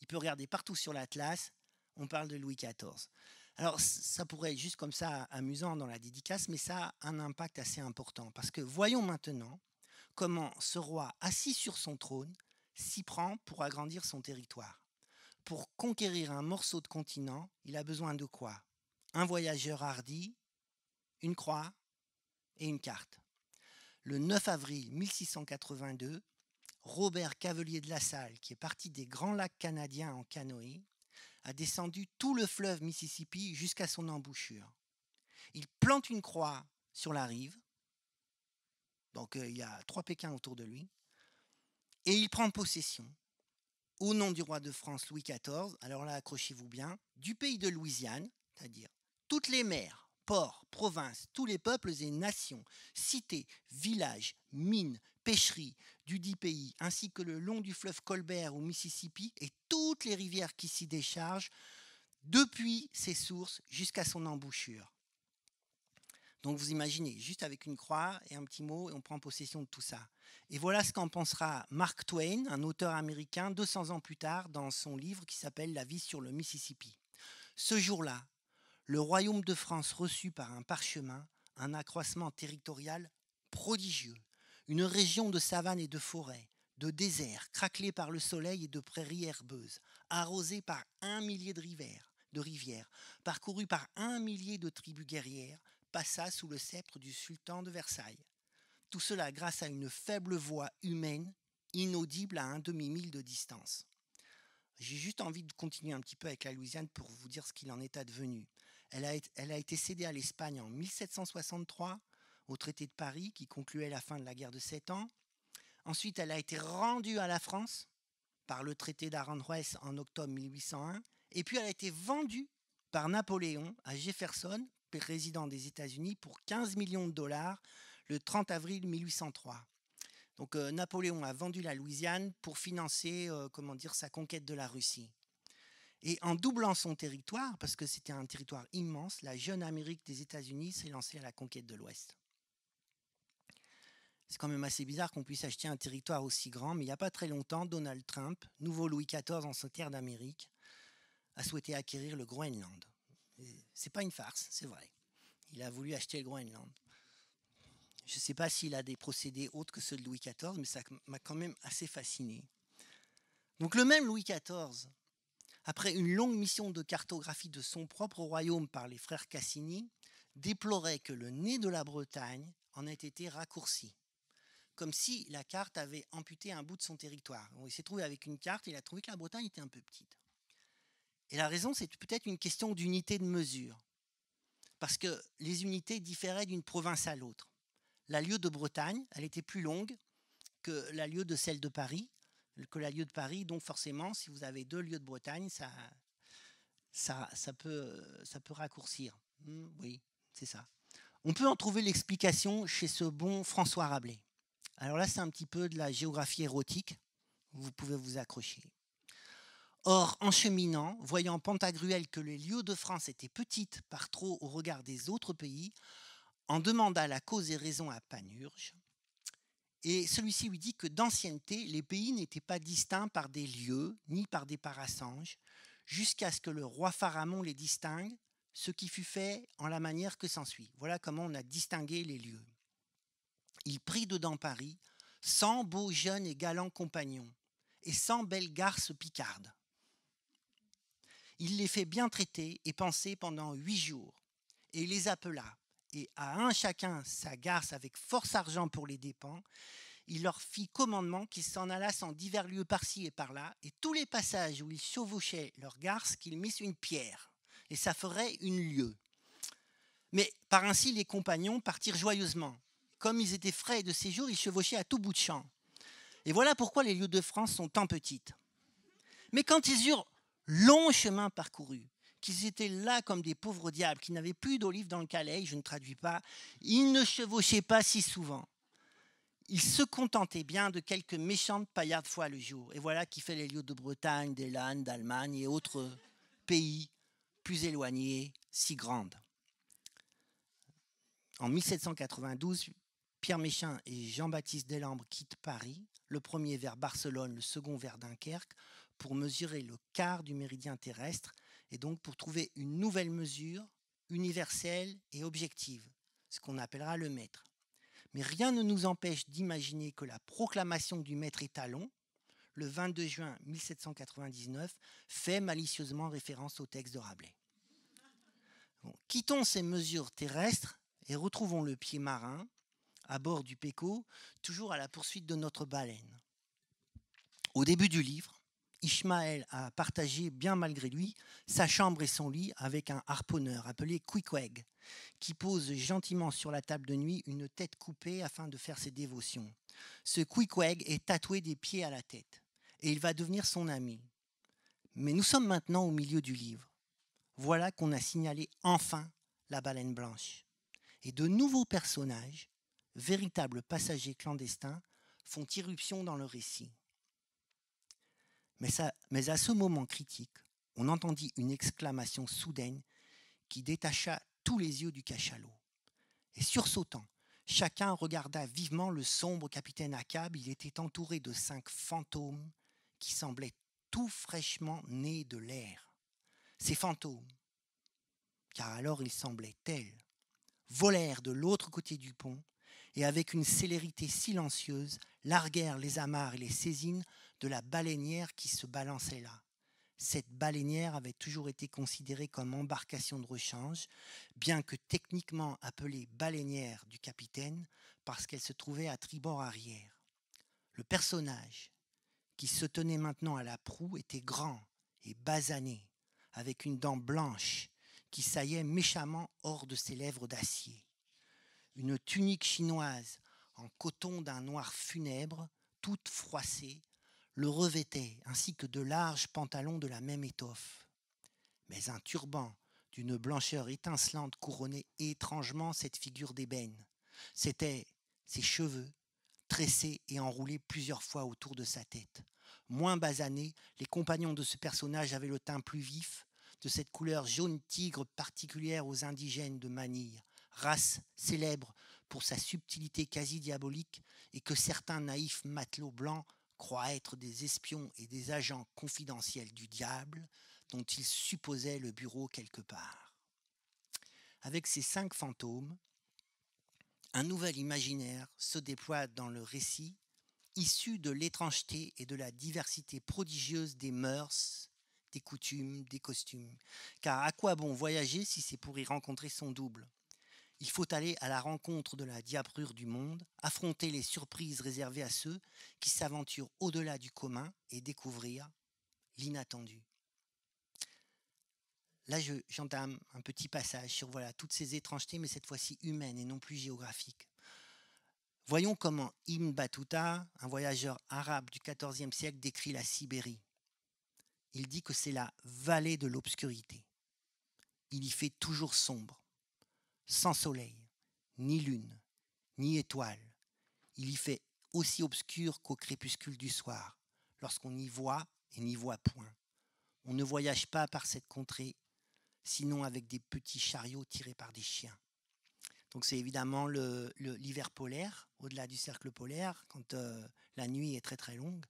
Il peut regarder partout sur l'Atlas, on parle de Louis XIV. Alors, ça pourrait être juste comme ça amusant dans la dédicace, mais ça a un impact assez important. Parce que voyons maintenant comment ce roi, assis sur son trône, s'y prend pour agrandir son territoire. Pour conquérir un morceau de continent, il a besoin de quoi Un voyageur hardi, une croix, et une carte. Le 9 avril 1682, Robert Cavelier de La Salle, qui est parti des Grands Lacs canadiens en canoë, a descendu tout le fleuve Mississippi jusqu'à son embouchure. Il plante une croix sur la rive, donc euh, il y a trois Pékins autour de lui, et il prend possession, au nom du roi de France Louis XIV, alors là accrochez-vous bien, du pays de Louisiane, c'est-à-dire toutes les mers ports, provinces, tous les peuples et nations, cités, villages, mines, pêcheries du dit pays, ainsi que le long du fleuve Colbert ou Mississippi et toutes les rivières qui s'y déchargent, depuis ses sources jusqu'à son embouchure. Donc vous imaginez, juste avec une croix et un petit mot, et on prend possession de tout ça. Et voilà ce qu'en pensera Mark Twain, un auteur américain, 200 ans plus tard, dans son livre qui s'appelle La vie sur le Mississippi. Ce jour-là, le royaume de France reçut par un parchemin un accroissement territorial prodigieux, une région de savane et de forêts, de déserts craquelés par le soleil et de prairies herbeuses, arrosée par un millier de rivières, de rivières, parcourue par un millier de tribus guerrières, passa sous le sceptre du sultan de Versailles. Tout cela grâce à une faible voix humaine, inaudible à un demi-mille de distance. J'ai juste envie de continuer un petit peu avec la Louisiane pour vous dire ce qu'il en est advenu. Elle a, été, cédée à l'Espagne en 1763 au traité de Paris qui concluait la fin de la guerre de Sept Ans. Ensuite, elle a été rendue à la France par le traité d'Aranjuez en octobre 1801. Et puis, elle a été vendue par Napoléon à Jefferson, président des États-Unis, pour 15 millions de dollars le 30 avril 1803. Donc euh, Napoléon a vendu la Louisiane pour financer euh, comment dire sa conquête de la Russie. Et en doublant son territoire, parce que c'était un territoire immense, la jeune Amérique des États-Unis s'est lancée à la conquête de l'Ouest. C'est quand même assez bizarre qu'on puisse acheter un territoire aussi grand, mais il n'y a pas très longtemps, Donald Trump, nouveau Louis XIV en terre d'Amérique, a souhaité acquérir le Groenland. C'est pas une farce, c'est vrai. Il a voulu acheter le Groenland. Je ne sais pas s'il a des procédés autres que ceux de Louis XIV, mais ça m'a quand même assez fasciné. Donc le même Louis XIV après une longue mission de cartographie de son propre royaume par les frères Cassini, déplorait que le nez de la Bretagne en ait été raccourci, comme si la carte avait amputé un bout de son territoire. il s'est trouvé avec une carte, il a trouvé que la Bretagne était un peu petite. Et la raison, c'est peut-être une question d'unité de mesure, parce que les unités différaient d'une province à l'autre. La lieue de Bretagne, elle était plus longue que la lieue de celle de Paris, que la lieu de Paris. Donc forcément, si vous avez deux lieux de Bretagne, ça, ça, ça, peut, ça peut raccourcir. Hmm, oui, c'est ça. On peut en trouver l'explication chez ce bon François Rabelais. Alors là, c'est un petit peu de la géographie érotique. Vous pouvez vous accrocher. Or, en cheminant, voyant Pantagruel que les lieux de France étaient petites par trop au regard des autres pays, en demanda la cause et raison à Panurge. Et celui-ci lui dit que d'ancienneté, les pays n'étaient pas distincts par des lieux ni par des parasanges, jusqu'à ce que le roi pharamon les distingue, ce qui fut fait en la manière que s'ensuit. Voilà comment on a distingué les lieux. Il prit dedans Paris cent beaux jeunes et galants compagnons et cent belles garces picardes. Il les fait bien traiter et penser pendant huit jours, et les appela et à un chacun sa garce avec force argent pour les dépens, il leur fit commandement qu'ils s'en allassent en divers lieux par-ci et par-là, et tous les passages où ils chevauchaient leur garce qu'ils missent une pierre, et ça ferait une lieue. Mais par ainsi les compagnons partirent joyeusement. Comme ils étaient frais de séjour, ils chevauchaient à tout bout de champ. Et voilà pourquoi les lieux de France sont tant petites. Mais quand ils eurent long chemin parcouru, qu'ils étaient là comme des pauvres diables, qui n'avaient plus d'olives dans le calais, je ne traduis pas, ils ne chevauchaient pas si souvent. Ils se contentaient bien de quelques méchantes paillardes fois le jour. Et voilà qui fait les lieux de Bretagne, des Landes, d'Allemagne et autres pays plus éloignés, si grandes. En 1792, Pierre Méchain et Jean-Baptiste Delambre quittent Paris, le premier vers Barcelone, le second vers Dunkerque, pour mesurer le quart du méridien terrestre et donc pour trouver une nouvelle mesure universelle et objective, ce qu'on appellera le maître. Mais rien ne nous empêche d'imaginer que la proclamation du maître étalon, le 22 juin 1799, fait malicieusement référence au texte de Rabelais. quittons ces mesures terrestres et retrouvons le pied marin à bord du Péco, toujours à la poursuite de notre baleine. Au début du livre, Ishmael a partagé, bien malgré lui, sa chambre et son lit avec un harponneur appelé Quickweg, qui pose gentiment sur la table de nuit une tête coupée afin de faire ses dévotions. Ce Quickweg est tatoué des pieds à la tête, et il va devenir son ami. Mais nous sommes maintenant au milieu du livre. Voilà qu'on a signalé enfin la baleine blanche. Et de nouveaux personnages, véritables passagers clandestins, font irruption dans le récit. Mais, à ce moment critique, on entendit une exclamation soudaine qui détacha tous les yeux du cachalot. Et sursautant, chacun regarda vivement le sombre capitaine Akab. Il était entouré de cinq fantômes qui semblaient tout fraîchement nés de l'air. Ces fantômes, car alors ils semblaient tels, volèrent de l'autre côté du pont et avec une célérité silencieuse larguèrent les amarres et les saisines de la baleinière qui se balançait là. Cette baleinière avait toujours été considérée comme embarcation de rechange, bien que techniquement appelée baleinière du capitaine, parce qu'elle se trouvait à tribord arrière. Le personnage qui se tenait maintenant à la proue était grand et basané, avec une dent blanche qui saillait méchamment hors de ses lèvres d'acier. Une tunique chinoise en coton d'un noir funèbre, toute froissée, le revêtait, ainsi que de larges pantalons de la même étoffe. Mais un turban d'une blancheur étincelante couronnait étrangement cette figure d'ébène. C'était ses cheveux, tressés et enroulés plusieurs fois autour de sa tête. Moins basanés, les compagnons de ce personnage avaient le teint plus vif, de cette couleur jaune tigre particulière aux indigènes de Manille, race célèbre pour sa subtilité quasi diabolique et que certains naïfs matelots blancs croient être des espions et des agents confidentiels du diable dont ils supposaient le bureau quelque part. Avec ces cinq fantômes, un nouvel imaginaire se déploie dans le récit, issu de l'étrangeté et de la diversité prodigieuse des mœurs, des coutumes, des costumes. Car à quoi bon voyager si c'est pour y rencontrer son double il faut aller à la rencontre de la diaprure du monde, affronter les surprises réservées à ceux qui s'aventurent au-delà du commun et découvrir l'inattendu. Là, j'entame un petit passage sur voilà, toutes ces étrangetés, mais cette fois-ci humaines et non plus géographiques. Voyons comment Ibn Battuta, un voyageur arabe du XIVe siècle, décrit la Sibérie. Il dit que c'est la vallée de l'obscurité. Il y fait toujours sombre sans soleil, ni lune, ni étoile. Il y fait aussi obscur qu'au crépuscule du soir, lorsqu'on y voit et n'y voit point. On ne voyage pas par cette contrée, sinon avec des petits chariots tirés par des chiens. Donc c'est évidemment l'hiver polaire, au-delà du cercle polaire, quand euh, la nuit est très très longue.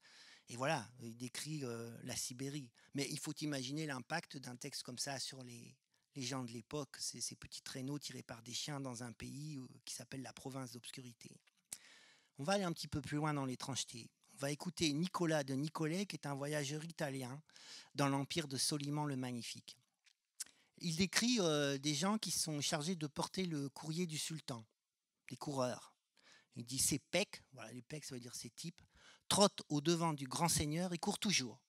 Et voilà, il décrit euh, la Sibérie. Mais il faut imaginer l'impact d'un texte comme ça sur les, les gens de l'époque, ces, ces, petits traîneaux tirés par des chiens dans un pays euh, qui s'appelle la province d'obscurité. On va aller un petit peu plus loin dans l'étrangeté. On va écouter Nicolas de Nicolet, qui est un voyageur italien dans l'empire de Soliman le Magnifique. Il décrit euh, des gens qui sont chargés de porter le courrier du sultan, des coureurs. Il dit ces pecs, voilà, les pecs ça veut dire ces types, trottent au devant du grand seigneur et courent toujours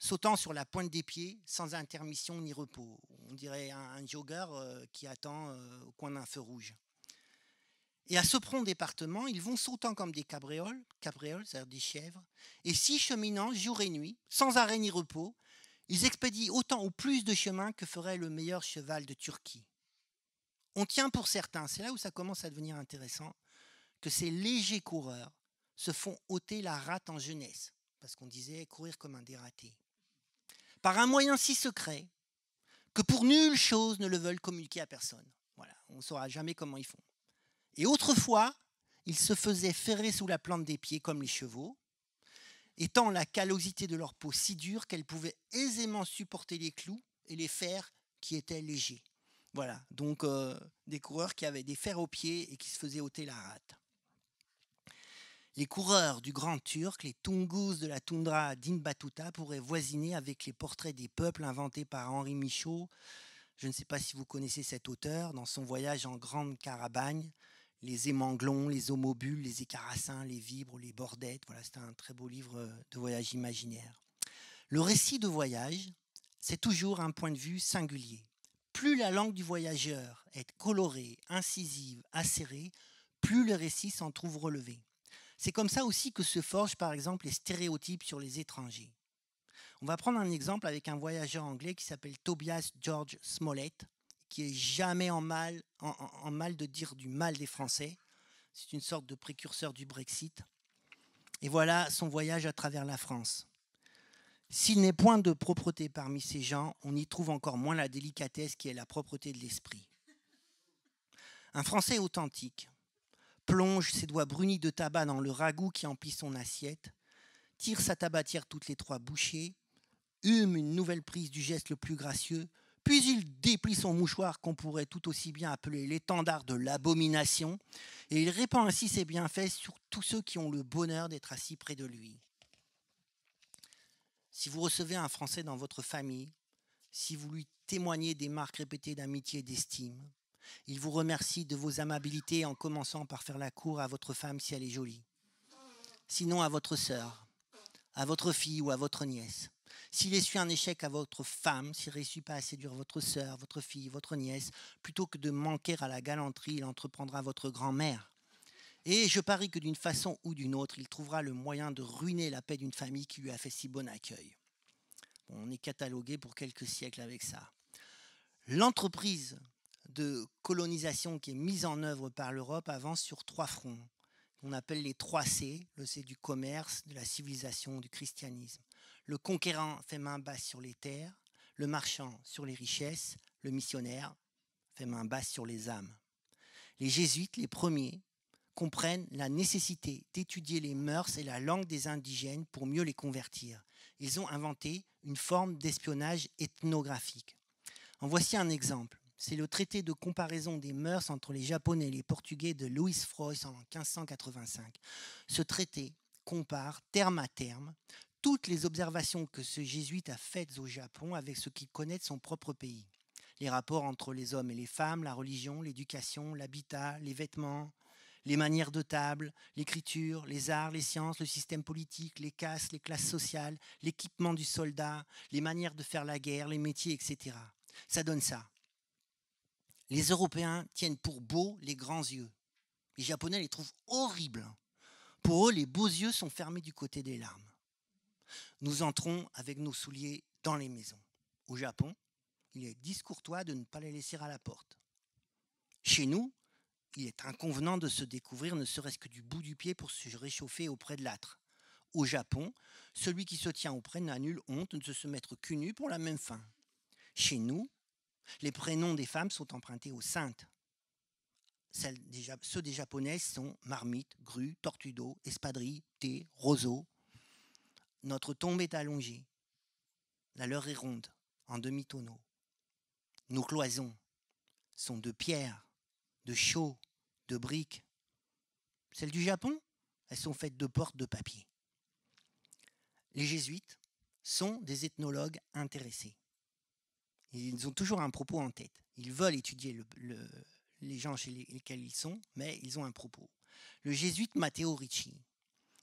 sautant sur la pointe des pieds, sans intermission ni repos. On dirait un, jogger euh, qui attend euh, au coin d'un feu rouge. Et à ce prompt département, ils vont sautant comme des cabrioles, cabrioles, c'est-à-dire des chèvres, et si cheminant jour et nuit, sans arrêt ni repos, ils expédient autant ou plus de chemin que ferait le meilleur cheval de Turquie. On tient pour certains, c'est là où ça commence à devenir intéressant, que ces légers coureurs se font ôter la rate en jeunesse, parce qu'on disait courir comme un dératé par un moyen si secret que pour nulle chose ne le veulent communiquer à personne. Voilà, on ne saura jamais comment ils font. Et autrefois, ils se faisaient ferrer sous la plante des pieds comme les chevaux, étant la callosité de leur peau si dure qu'elle pouvait aisément supporter les clous et les fers qui étaient légers. Voilà, donc euh, des coureurs qui avaient des fers aux pieds et qui se faisaient ôter la rate. Les coureurs du Grand Turc, les Tungus de la toundra d'Inbatuta pourraient voisiner avec les portraits des peuples inventés par Henri Michaud. Je ne sais pas si vous connaissez cet auteur, dans son voyage en Grande Carabagne, les émanglons, les homobules, les écarassins, les vibres, les bordettes. Voilà, c'est un très beau livre euh, de voyage imaginaire. Le récit de voyage, c'est toujours un point de vue singulier. Plus la langue du voyageur est colorée, incisive, acérée, plus le récit s'en trouve relevé. C'est comme ça aussi que se forgent par exemple les stéréotypes sur les étrangers. On va prendre un exemple avec un voyageur anglais qui s'appelle Tobias George Smollett, qui est jamais en mal, en, mal de dire du mal des Français. C'est une sorte de précurseur du Brexit. Et voilà son voyage à travers la France. S'il n'est point de propreté parmi ces gens, on y trouve encore moins la délicatesse qui est la propreté de l'esprit. Un Français authentique, plonge ses doigts brunis de tabac dans le ragoût qui emplit son assiette, tire sa tabatière toutes les trois bouchées, hume une nouvelle prise du geste le plus gracieux, puis il déplie son mouchoir qu'on pourrait tout aussi bien appeler l'étendard de l'abomination, et il répand ainsi ses bienfaits sur tous ceux qui ont le bonheur d'être assis près de lui. Si vous recevez un Français dans votre famille, si vous lui témoignez des marques répétées d'amitié et d'estime, il vous remercie de vos amabilités en commençant par faire la cour à votre femme si elle est jolie. Sinon à votre sœur, à votre fille ou à votre nièce. S'il essuie un échec à votre femme, s'il ne réussit pas à séduire votre sœur, votre fille, votre nièce, plutôt que de manquer à la galanterie, il entreprendra votre grand-mère. Et je parie que d'une façon ou d'une autre, il trouvera le moyen de ruiner la paix d'une famille qui lui a fait si bon accueil. on est catalogué pour quelques siècles avec ça. L'entreprise de colonisation qui est mise en œuvre par l'Europe avance sur trois fronts. On appelle les trois C, le C du commerce, de la civilisation, du christianisme. Le conquérant fait main basse sur les terres, le marchand sur les richesses, le missionnaire fait main basse sur les âmes. Les jésuites, les premiers, comprennent la nécessité d'étudier les mœurs et la langue des indigènes pour mieux les convertir. Ils ont inventé une forme d'espionnage ethnographique. En voici un exemple c'est le traité de comparaison des mœurs entre les Japonais et les Portugais de Louis Freud en 1585. Ce traité compare terme à terme toutes les observations que ce jésuite a faites au Japon avec ce qu'il connaît de son propre pays. Les rapports entre les hommes et les femmes, la religion, l'éducation, l'habitat, les vêtements, les manières de table, l'écriture, les arts, les sciences, le système politique, les castes, les classes sociales, l'équipement du soldat, les manières de faire la guerre, les métiers, etc. Ça donne ça les Européens tiennent pour beaux les grands yeux. Les Japonais les trouvent horribles. Pour eux, les beaux yeux sont fermés du côté des larmes. Nous entrons avec nos souliers dans les maisons. Au Japon, il est discourtois de ne pas les laisser à la porte. Chez nous, il est inconvenant de se découvrir ne serait-ce que du bout du pied pour se réchauffer auprès de l'âtre. Au Japon, celui qui se tient auprès n'a nulle honte de se mettre qu'une nu pour la même fin. Chez nous, les prénoms des femmes sont empruntés aux saintes. ceux des japonaises sont marmite, grue, tortue d'eau, espadrille, thé, roseau. Notre tombe est allongée. La leur est ronde, en demi-tonneau. Nos cloisons sont de pierre, de chaux, de briques. Celles du Japon, elles sont faites de portes de papier. Les jésuites sont des ethnologues intéressés. Ils ont toujours un propos en tête. Ils veulent étudier les gens chez lesquels ils sont, mais ils ont un propos. Le jésuite Matteo Ricci,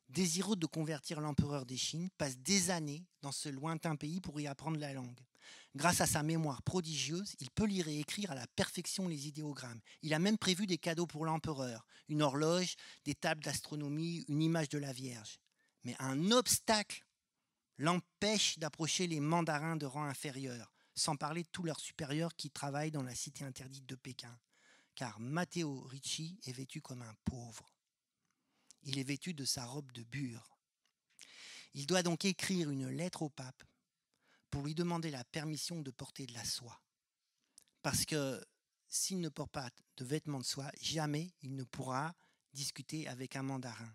désireux de convertir l'empereur des Chines, passe des années dans ce lointain pays pour y apprendre la langue. Grâce à sa mémoire prodigieuse, il peut lire et écrire à la perfection les idéogrammes. Il a même prévu des cadeaux pour l'empereur, une horloge, des tables d'astronomie, une image de la Vierge. Mais un obstacle l'empêche d'approcher les mandarins de rang inférieur, sans parler de tous leurs supérieurs qui travaillent dans la cité interdite de Pékin, car Matteo Ricci est vêtu comme un pauvre. Il est vêtu de sa robe de bure. Il doit donc écrire une lettre au pape pour lui demander la permission de porter de la soie. Parce que s'il ne porte pas de vêtements de soie, jamais il ne pourra discuter avec un mandarin.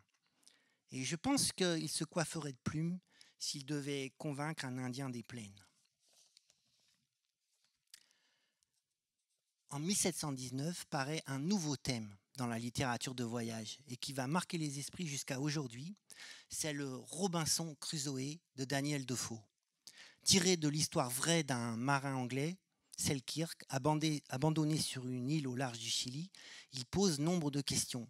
Et je pense qu'il se coifferait de plumes s'il devait convaincre un Indien des plaines. en 1719 paraît un nouveau thème dans la littérature de voyage et qui va marquer les esprits jusqu'à aujourd'hui, c'est le Robinson Crusoe de Daniel Defoe. Tiré de l'histoire vraie d'un marin anglais, Selkirk, abandonné sur une île au large du Chili, il pose nombre de questions.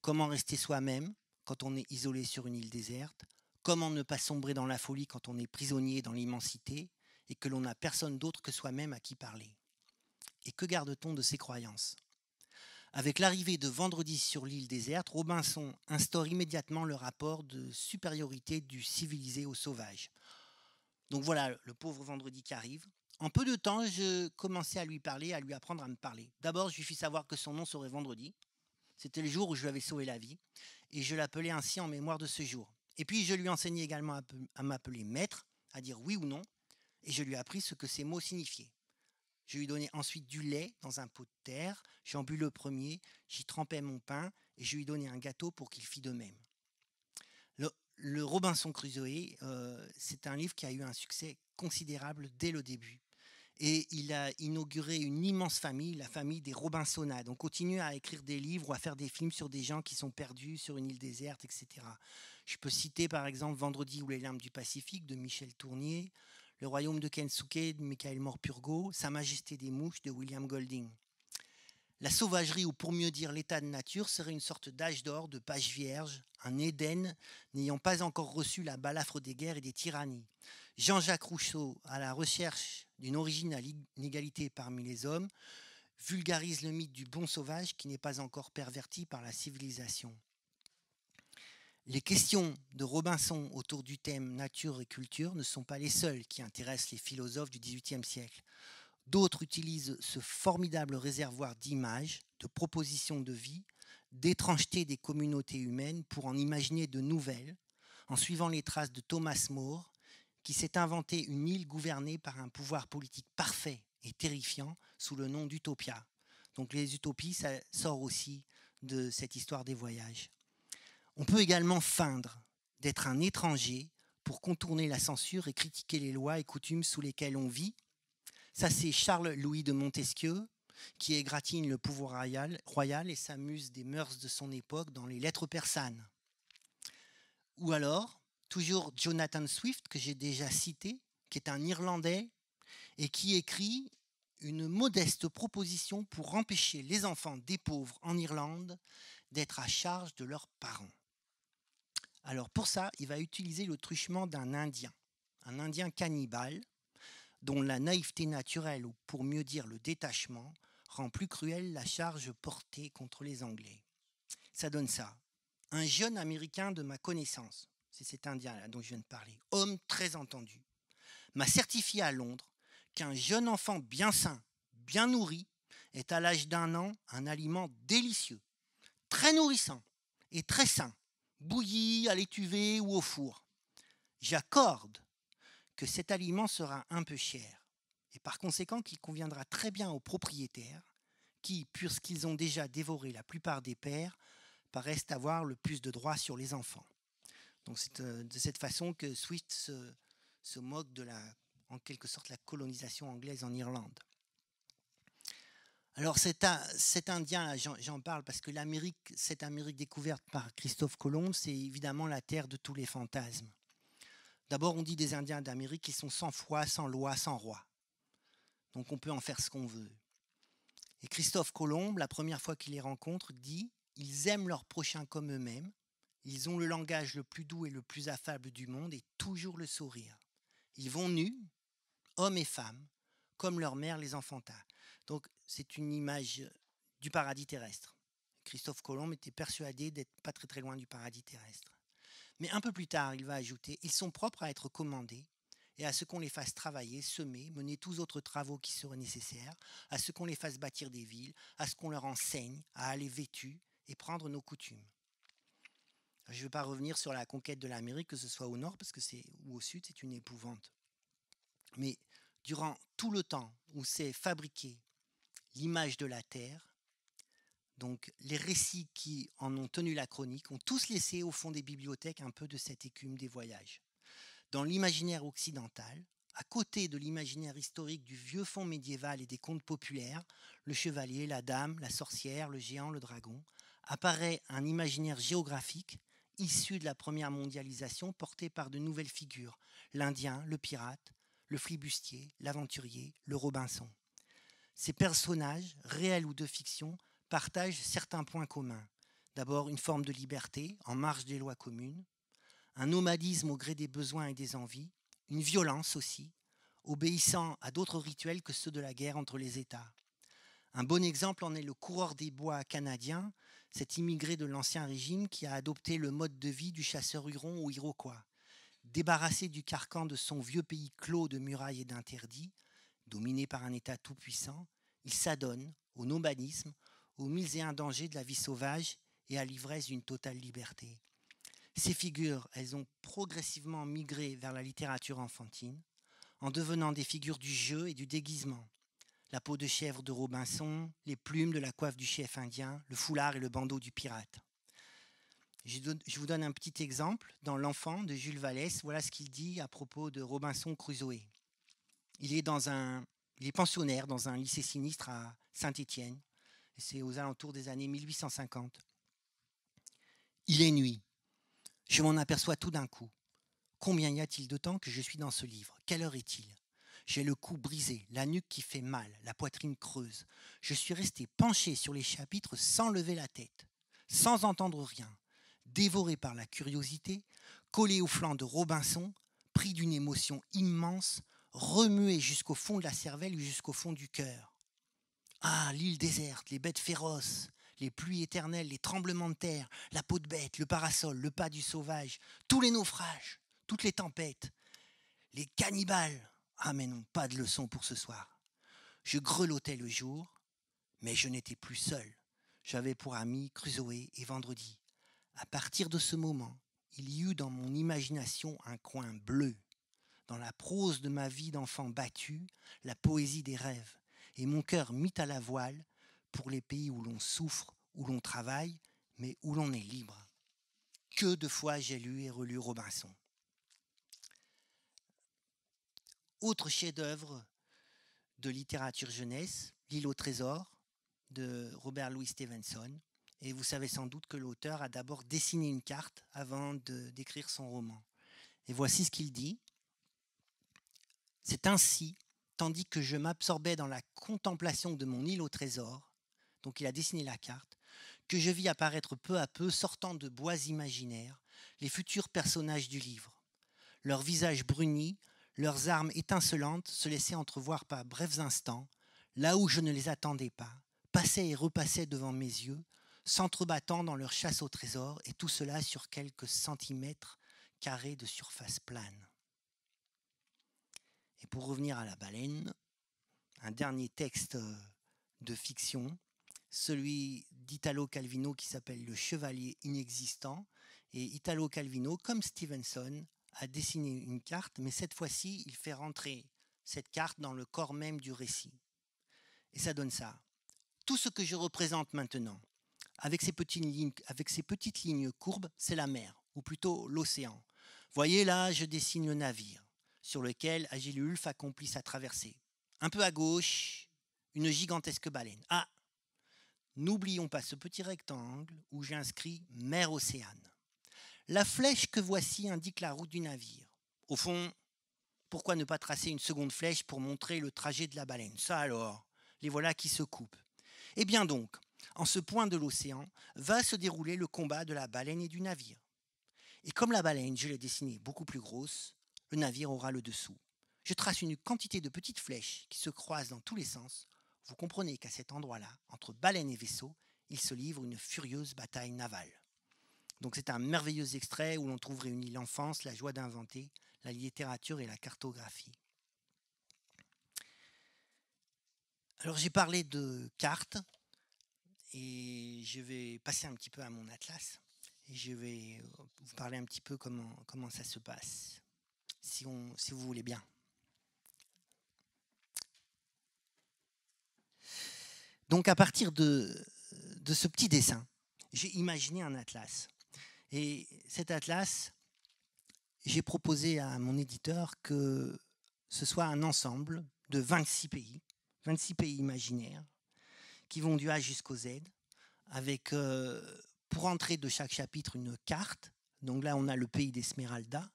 Comment rester soi-même quand on est isolé sur une île déserte Comment ne pas sombrer dans la folie quand on est prisonnier dans l'immensité et que l'on n'a personne d'autre que soi-même à qui parler et que garde-t-on de ses croyances Avec l'arrivée de vendredi sur l'île déserte, Robinson instaure immédiatement le rapport de supériorité du civilisé au sauvage. Donc voilà le pauvre vendredi qui arrive. En peu de temps, je commençais à lui parler, à lui apprendre à me parler. D'abord, je lui fis savoir que son nom serait vendredi. C'était le jour où je lui avais sauvé la vie. Et je l'appelais ainsi en mémoire de ce jour. Et puis, je lui enseignais également à m'appeler maître, à dire oui ou non. Et je lui appris ce que ces mots signifiaient. Je lui donnais ensuite du lait dans un pot de terre, j'en bu le premier, j'y trempais mon pain et je lui donnais un gâteau pour qu'il fît de même. Le, Robinson Crusoe, euh, c'est un livre qui a eu un succès considérable dès le début. Et il a inauguré une immense famille, la famille des Robinsonades. On continue à écrire des livres ou à faire des films sur des gens qui sont perdus sur une île déserte, etc. Je peux citer par exemple Vendredi ou les larmes du Pacifique de Michel Tournier, le royaume de Kensuke de Michael Morpurgo, Sa Majesté des Mouches de William Golding. La sauvagerie, ou pour mieux dire l'état de nature, serait une sorte d'âge d'or, de page vierge, un Éden n'ayant pas encore reçu la balafre des guerres et des tyrannies. Jean-Jacques Rousseau, à la recherche d'une origine à l'inégalité parmi les hommes, vulgarise le mythe du bon sauvage qui n'est pas encore perverti par la civilisation. Les questions de Robinson autour du thème nature et culture ne sont pas les seules qui intéressent les philosophes du XVIIIe siècle. D'autres utilisent ce formidable réservoir d'images, de propositions de vie, d'étrangeté des communautés humaines pour en imaginer de nouvelles, en suivant les traces de Thomas More, qui s'est inventé une île gouvernée par un pouvoir politique parfait et terrifiant sous le nom d'Utopia. Donc les utopies, ça sort aussi de cette histoire des voyages. On peut également feindre d'être un étranger pour contourner la censure et critiquer les lois et coutumes sous lesquelles on vit. Ça, c'est Charles-Louis de Montesquieu qui égratigne le pouvoir royal, royal et s'amuse des mœurs de son époque dans les lettres persanes. Ou alors, toujours Jonathan Swift, que j'ai déjà cité, qui est un Irlandais et qui écrit une modeste proposition pour empêcher les enfants des pauvres en Irlande d'être à charge de leurs parents. Alors pour ça, il va utiliser le truchement d'un Indien, un Indien cannibale, dont la naïveté naturelle, ou pour mieux dire le détachement, rend plus cruelle la charge portée contre les Anglais. Ça donne ça. Un jeune Américain de ma connaissance, c'est cet Indien-là dont je viens de parler, homme très entendu, m'a certifié à Londres qu'un jeune enfant bien sain, bien nourri, est à l'âge d'un an un aliment délicieux, très nourrissant et très sain, bouillie à l'étuvée ou au four. J'accorde que cet aliment sera un peu cher et par conséquent qu'il conviendra très bien aux propriétaires qui, puisqu'ils ont déjà dévoré la plupart des pères, paraissent avoir le plus de droits sur les enfants. Donc c'est euh, de cette façon que Swift se, moque de la, en quelque sorte, la colonisation anglaise en Irlande. Alors cet, cet Indien, j'en parle parce que l'Amérique, cette Amérique découverte par Christophe Colomb, c'est évidemment la terre de tous les fantasmes. D'abord, on dit des Indiens d'Amérique qui sont sans foi, sans loi, sans roi. Donc on peut en faire ce qu'on veut. Et Christophe Colomb, la première fois qu'il les rencontre, dit Ils aiment leurs prochains comme eux-mêmes, ils ont le langage le plus doux et le plus affable du monde et toujours le sourire. Ils vont nus, hommes et femmes, comme leur mère les enfanta. Donc c'est une image du paradis terrestre. Christophe Colomb était persuadé d'être pas très très loin du paradis terrestre. Mais un peu plus tard, il va ajouter Ils sont propres à être commandés et à ce qu'on les fasse travailler, semer, mener tous autres travaux qui seraient nécessaires, à ce qu'on les fasse bâtir des villes, à ce qu'on leur enseigne à aller vêtus et prendre nos coutumes. Je ne vais pas revenir sur la conquête de l'Amérique, que ce soit au nord parce que c'est, ou au sud, c'est une épouvante. Mais durant tout le temps où c'est fabriqué, l'image de la Terre. Donc les récits qui en ont tenu la chronique ont tous laissé au fond des bibliothèques un peu de cette écume des voyages. Dans l'imaginaire occidental, à côté de l'imaginaire historique du vieux fond médiéval et des contes populaires, le chevalier, la dame, la sorcière, le géant, le dragon, apparaît un imaginaire géographique issu de la première mondialisation porté par de nouvelles figures, l'Indien, le pirate, le flibustier, l'aventurier, le Robinson. Ces personnages, réels ou de fiction, partagent certains points communs. D'abord, une forme de liberté en marge des lois communes, un nomadisme au gré des besoins et des envies, une violence aussi, obéissant à d'autres rituels que ceux de la guerre entre les États. Un bon exemple en est le coureur des bois canadien, cet immigré de l'Ancien Régime qui a adopté le mode de vie du chasseur huron ou iroquois. Débarrassé du carcan de son vieux pays clos de murailles et d'interdits, dominé par un État tout-puissant, il s'adonne au nomadisme, aux mille et un dangers de la vie sauvage et à l'ivresse d'une totale liberté. Ces figures, elles ont progressivement migré vers la littérature enfantine, en devenant des figures du jeu et du déguisement. La peau de chèvre de Robinson, les plumes de la coiffe du chef indien, le foulard et le bandeau du pirate. Je vous donne un petit exemple. Dans L'Enfant de Jules Vallès, voilà ce qu'il dit à propos de Robinson Crusoe. Il est, dans un, pensionnaire dans un lycée sinistre à Saint-Étienne. C'est aux alentours des années 1850. Il est nuit. Je m'en aperçois tout d'un coup. Combien y a-t-il de temps que je suis dans ce livre Quelle heure est-il J'ai le cou brisé, la nuque qui fait mal, la poitrine creuse. Je suis resté penché sur les chapitres sans lever la tête, sans entendre rien, dévoré par la curiosité, collé au flanc de Robinson, pris d'une émotion immense, remuer jusqu'au fond de la cervelle ou jusqu'au fond du cœur. Ah, l'île déserte, les bêtes féroces, les pluies éternelles, les tremblements de terre, la peau de bête, le parasol, le pas du sauvage, tous les naufrages, toutes les tempêtes, les cannibales. Ah mais non, pas de leçon pour ce soir. Je grelottais le jour, mais je n'étais plus seul. J'avais pour ami Crusoé et Vendredi. À partir de ce moment, il y eut dans mon imagination un coin bleu, dans la prose de ma vie d'enfant battu, la poésie des rêves, et mon cœur mit à la voile pour les pays où l'on souffre, où l'on travaille, mais où l'on est libre. Que de fois j'ai lu et relu Robinson. Autre chef-d'œuvre de littérature jeunesse, L'île au trésor de Robert Louis Stevenson. Et vous savez sans doute que l'auteur a d'abord dessiné une carte avant d'écrire son roman. Et voici ce qu'il dit. C'est ainsi, tandis que je m'absorbais dans la contemplation de mon île au trésor, dont il a dessiné la carte, que je vis apparaître peu à peu, sortant de bois imaginaires, les futurs personnages du livre. Leurs visages brunis, leurs armes étincelantes se laissaient entrevoir par brefs instants, là où je ne les attendais pas, passaient et repassaient devant mes yeux, s'entrebattant dans leur chasse au trésor, et tout cela sur quelques centimètres carrés de surface plane. Et pour revenir à la baleine, un dernier texte euh, de fiction, celui d'Italo Calvino qui s'appelle Le Chevalier inexistant. Et Italo Calvino, comme Stevenson, a dessiné une carte, mais cette fois-ci, il fait rentrer cette carte dans le corps même du récit. Et ça donne ça. Tout ce que je représente maintenant, avec ces petites lignes, avec ces petites lignes courbes, c'est la mer, ou plutôt l'océan. Voyez là, je dessine le navire sur lequel Agilulf accomplit sa traversée. Un peu à gauche, une gigantesque baleine. Ah N'oublions pas ce petit rectangle où j'inscris mer océane. La flèche que voici indique la route du navire. Au fond, pourquoi ne pas tracer une seconde flèche pour montrer le trajet de la baleine Ça alors, les voilà qui se coupent. Eh bien donc, en ce point de l'océan, va se dérouler le combat de la baleine et du navire. Et comme la baleine, je l'ai dessinée beaucoup plus grosse, le navire aura le dessous. Je trace une quantité de petites flèches qui se croisent dans tous les sens. Vous comprenez qu'à cet endroit-là, entre baleines et vaisseau, il se livre une furieuse bataille navale. Donc c'est un merveilleux extrait où l'on trouve réunie l'enfance, la joie d'inventer, la littérature et la cartographie. Alors j'ai parlé de cartes et je vais passer un petit peu à mon atlas et je vais euh, vous parler un petit peu comment, comment ça se passe si, vous voulez bien. Donc à partir de, ce petit dessin, j'ai imaginé un atlas. Et cet atlas, j'ai proposé à mon éditeur que ce soit un ensemble de 26 pays, 26 pays imaginaires, qui vont du A jusqu'au Z, avec euh, pour entrée de chaque chapitre une carte. Donc là, on a le pays des d'Esmeralda,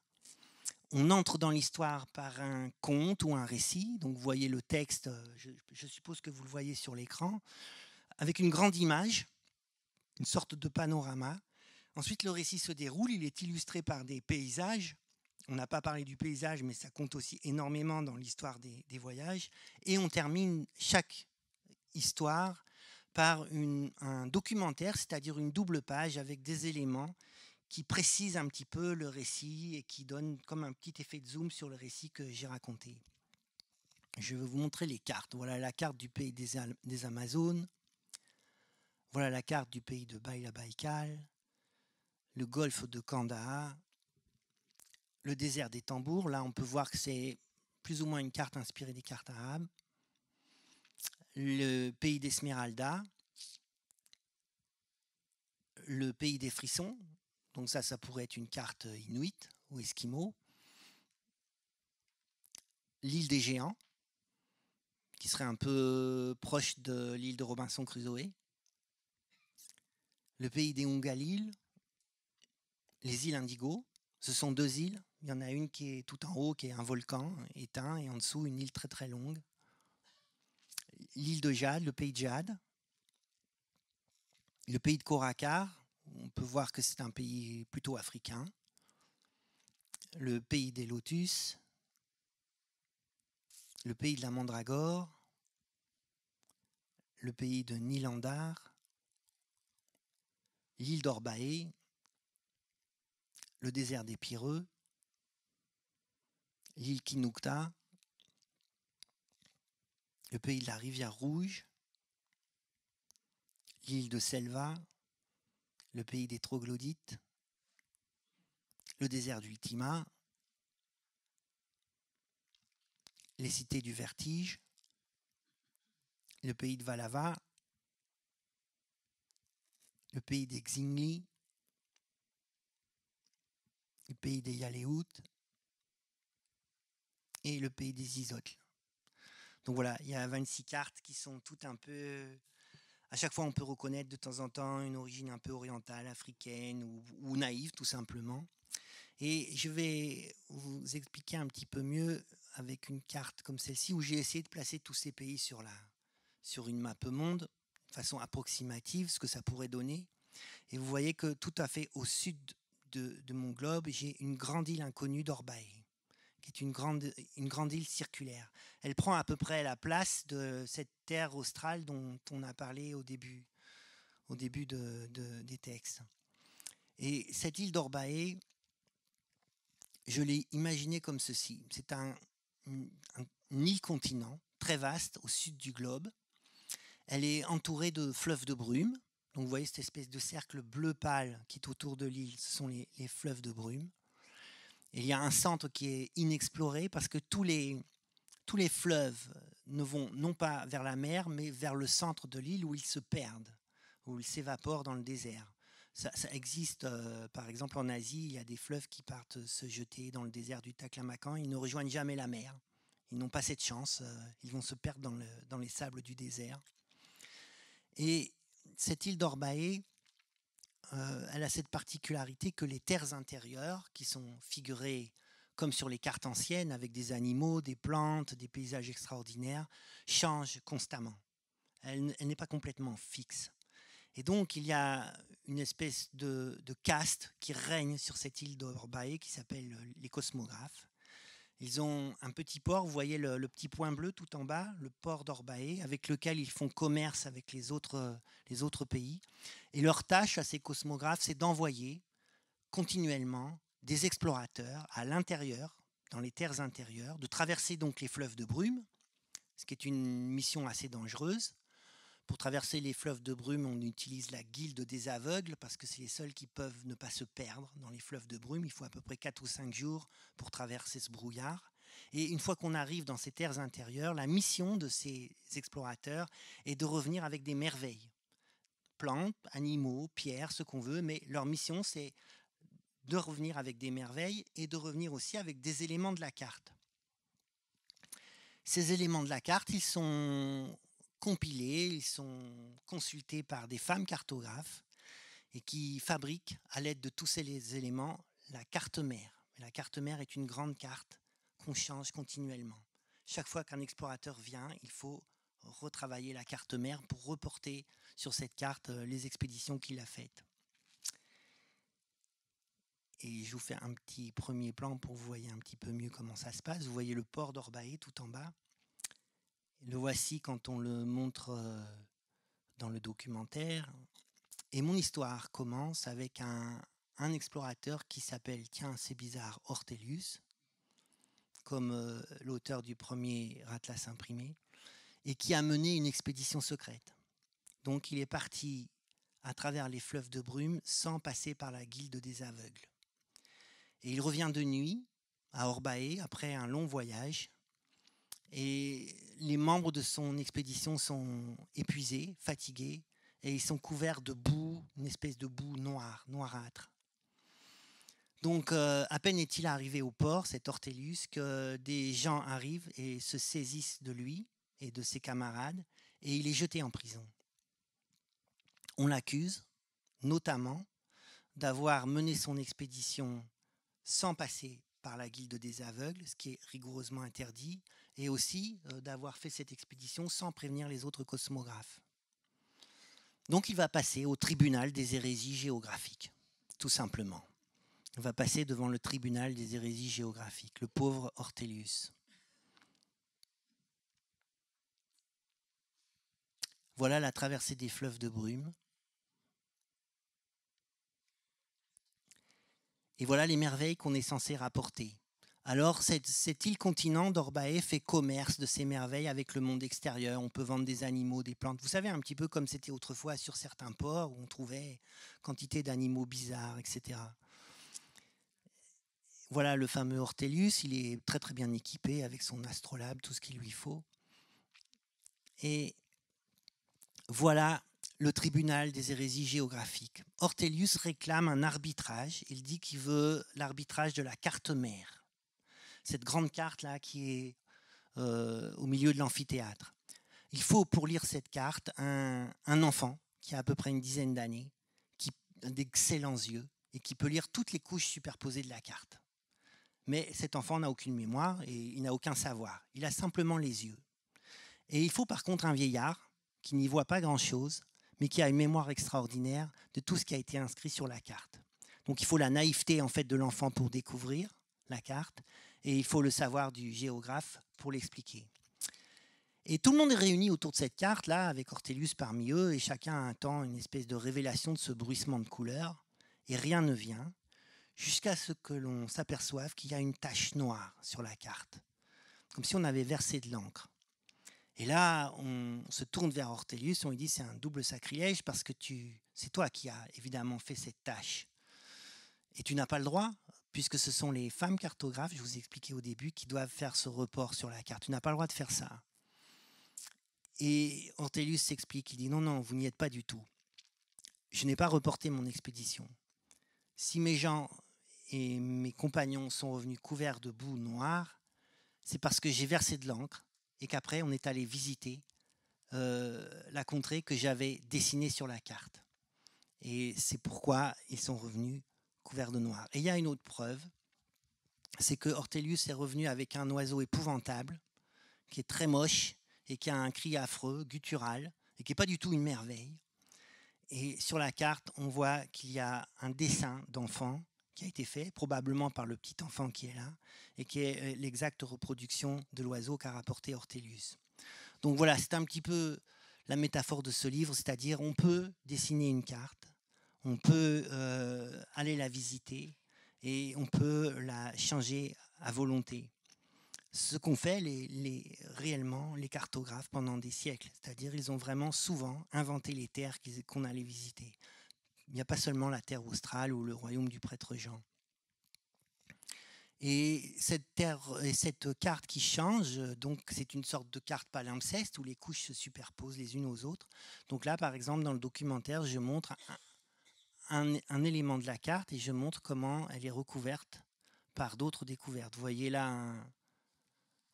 on entre dans l'histoire par un conte ou un récit. Donc, vous voyez le texte, euh, je, suppose que vous le voyez sur l'écran, avec une grande image, une sorte de panorama. Ensuite, le récit se déroule, il est illustré par des paysages. On n'a pas parlé du paysage, mais ça compte aussi énormément dans l'histoire des, voyages. Et on termine chaque histoire par un documentaire, c'est-à-dire une double page avec des éléments qui précise un petit peu le récit et qui donne comme un petit effet de zoom sur le récit que j'ai raconté. Je vais vous montrer les cartes. Voilà la carte du pays des, Amazones. Voilà la carte du pays de Baïla-Baïkal, le golfe de Kanda, le désert des tambours. Là, on peut voir que c'est plus ou moins une carte inspirée des cartes arabes. Le pays d'Esmeralda, le pays des frissons, donc ça, ça pourrait être une carte euh, inuit ou esquimau. L'île des géants, qui serait un peu euh, proche de l'île de Robinson Crusoe. Le pays des Ongalil, les îles Indigo. Ce sont deux îles. Il y en a une qui est tout en haut, qui est un volcan éteint, et en dessous, une île très très longue. L'île de Jade, le pays de Jade. Le pays de Korakar, on peut voir que c'est un pays plutôt africain. Le pays des lotus, le pays de la mandragore, le pays de Nilandar, l'île d'Orbaé, le désert des Pireux, l'île Kinukta, le pays de la rivière rouge, l'île de Selva, le pays des troglodytes, le désert d'Ultima, les cités du vertige, le pays de Valava, le pays des Xingli, le pays des Yaleout et le pays des Isotles. Donc voilà, il y a 26 cartes qui sont toutes un peu à chaque fois, on peut reconnaître de temps en temps une origine un peu orientale, africaine ou, naïve, tout simplement. Et je vais vous expliquer un petit peu mieux avec une carte comme celle-ci où j'ai essayé de placer tous ces pays sur, la, sur une map monde de façon approximative, ce que ça pourrait donner. Et vous voyez que tout à fait au sud de, mon globe, j'ai une grande île inconnue d'orbaï c'est une grande, une grande île circulaire. Elle prend à peu près la place de cette terre australe dont on a parlé au début, au début de, des textes. Et cette île d'Orbae, je l'ai imaginée comme ceci. C'est un, une, île-continent très vaste au sud du globe. Elle est entourée de fleuves de brume. Donc vous voyez cette espèce de cercle bleu pâle qui est autour de l'île, ce sont les fleuves de brume. Il y a un centre qui est inexploré parce que tous les, tous les fleuves ne vont non pas vers la mer, mais vers le centre de l'île où ils se perdent, où ils s'évaporent dans le désert. Ça, existe, euh, par exemple, en Asie, il y a des fleuves qui partent se jeter dans le désert du Taklamakan, ils ne rejoignent jamais la mer. Ils n'ont pas cette chance, euh, ils vont se perdre dans, le, dans, les sables du désert. Et cette île d'Orbaé, euh, elle a cette particularité que les terres intérieures, qui sont figurées comme sur les cartes anciennes, avec des animaux, des plantes, des paysages extraordinaires, changent constamment. Elle, n'est pas complètement fixe. Et donc, il y a une espèce de, de caste qui règne sur cette île d'Orbae qui s'appelle euh, les cosmographes. Ils ont un petit port, vous voyez le, petit point bleu tout en bas, le port d'Orbae, avec lequel ils font commerce avec les autres, euh, les autres pays. Et leur tâche à ces cosmographes, c'est d'envoyer continuellement des explorateurs à l'intérieur, dans les terres intérieures, de traverser donc les fleuves de brume, ce qui est une mission assez dangereuse, pour traverser les fleuves de brume, on utilise la guilde des aveugles parce que c'est les seuls qui peuvent ne pas se perdre dans les fleuves de brume. Il faut à peu près 4 ou 5 jours pour traverser ce brouillard. Et une fois qu'on arrive dans ces terres intérieures, la mission de ces explorateurs est de revenir avec des merveilles. Plantes, animaux, pierres, ce qu'on veut, mais leur mission c'est de revenir avec des merveilles et de revenir aussi avec des éléments de la carte. Ces éléments de la carte, ils sont compilés, ils sont consultés par des femmes cartographes et qui fabriquent à l'aide de tous ces éléments la carte mère. La carte mère est une grande carte qu'on change continuellement. Chaque fois qu'un explorateur vient, il faut retravailler la carte mère pour reporter sur cette carte euh, les expéditions qu'il a faites. Et je vous fais un petit premier plan pour vous voyez un petit peu mieux comment ça se passe. Vous voyez le port d'Orbaé tout en bas. Le voici quand on le montre euh, dans le documentaire. Et mon histoire commence avec un, explorateur qui s'appelle, tiens, c'est bizarre, Ortelius, comme euh, l'auteur du premier Ratlas imprimé, et qui a mené une expédition secrète. Donc il est parti à travers les fleuves de brume sans passer par la guilde des aveugles. Et il revient de nuit à Orbae, après un long voyage et les membres de son expédition sont épuisés, fatigués, et ils sont couverts de boue, une espèce de boue noire, noirâtre. Donc, euh, à peine est-il arrivé au port, cet Ortelius, que des gens arrivent et se saisissent de lui et de ses camarades, et il est jeté en prison. On l'accuse, notamment, d'avoir mené son expédition sans passer par la Guilde des aveugles, ce qui est rigoureusement interdit, et aussi euh, d'avoir fait cette expédition sans prévenir les autres cosmographes. Donc il va passer au tribunal des hérésies géographiques, tout simplement. Il va passer devant le tribunal des hérésies géographiques, le pauvre Ortelius. Voilà la traversée des fleuves de brume. Et voilà les merveilles qu'on est censé rapporter. Alors cette, île continent d'Orbae fait commerce de ses merveilles avec le monde extérieur. On peut vendre des animaux, des plantes. Vous savez, un petit peu comme c'était autrefois sur certains ports où on trouvait quantité d'animaux bizarres, etc. Voilà le fameux Hortelius. il est très très bien équipé avec son astrolabe, tout ce qu'il lui faut. Et voilà le tribunal des hérésies géographiques. Hortelius réclame un arbitrage. Il dit qu'il veut l'arbitrage de la carte mère cette grande carte-là qui est euh, au milieu de l'amphithéâtre. Il faut pour lire cette carte un, un enfant qui a à peu près une dizaine d'années, qui a d'excellents yeux et qui peut lire toutes les couches superposées de la carte. Mais cet enfant n'a aucune mémoire et il n'a aucun savoir. Il a simplement les yeux. Et il faut par contre un vieillard qui n'y voit pas grand-chose, mais qui a une mémoire extraordinaire de tout ce qui a été inscrit sur la carte. Donc il faut la naïveté en fait de l'enfant pour découvrir la carte, et il faut le savoir du géographe pour l'expliquer. Et tout le monde est réuni autour de cette carte, là, avec Ortelius parmi eux, et chacun attend une espèce de révélation de ce bruissement de couleurs, et rien ne vient, jusqu'à ce que l'on s'aperçoive qu'il y a une tache noire sur la carte, comme si on avait versé de l'encre. Et là, on se tourne vers Ortelius, on lui dit c'est un double sacrilège parce que tu, c'est toi qui as évidemment fait cette tâche. Et tu n'as pas le droit puisque ce sont les femmes cartographes, je vous expliquais au début, qui doivent faire ce report sur la carte. Tu n'as pas le droit de faire ça. Et Ortelius s'explique, il dit non, non, vous n'y êtes pas du tout. Je n'ai pas reporté mon expédition. Si mes gens et mes compagnons sont revenus couverts de boue noire, c'est parce que j'ai versé de l'encre et qu'après on est allé visiter euh, la contrée que j'avais dessinée sur la carte. Et c'est pourquoi ils sont revenus couvert de noir. Et il y a une autre preuve, c'est que Hortelius est revenu avec un oiseau épouvantable, qui est très moche, et qui a un cri affreux, guttural, et qui n'est pas du tout une merveille. Et sur la carte, on voit qu'il y a un dessin d'enfant qui a été fait, probablement par le petit enfant qui est là, et qui est euh, l'exacte reproduction de l'oiseau qu'a rapporté Ortelius. Donc voilà, c'est un petit peu la métaphore de ce livre, c'est-à-dire on peut dessiner une carte, on peut euh, aller la visiter et on peut la changer à volonté. Ce qu'ont fait les, réellement les cartographes pendant des siècles, c'est-à-dire ils ont vraiment souvent inventé les terres qu'on allait visiter. Il n'y a pas seulement la terre australe ou le royaume du prêtre Jean. Et cette, terre, et cette carte qui change, donc c'est une sorte de carte palimpseste où les couches se superposent les unes aux autres. Donc là, par exemple, dans le documentaire, je montre un, élément de la carte et je montre comment elle est recouverte par d'autres découvertes. Vous voyez là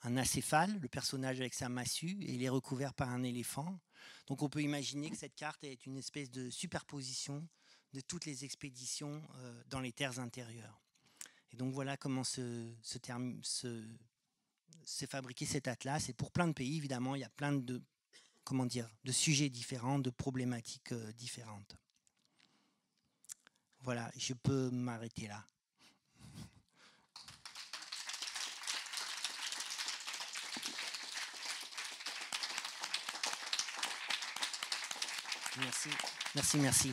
un, acéphale, le personnage avec sa massue, et il est recouvert par un éléphant. Donc on peut imaginer que cette carte est une espèce de superposition de toutes les expéditions euh, dans les terres intérieures. Et donc voilà comment se, se, se s'est fabriqué cet atlas. Et pour plein de pays, évidemment, il y a plein de, comment dire, de sujets différents, de problématiques euh, différentes. Voilà, je peux m'arrêter là. Merci, merci, merci.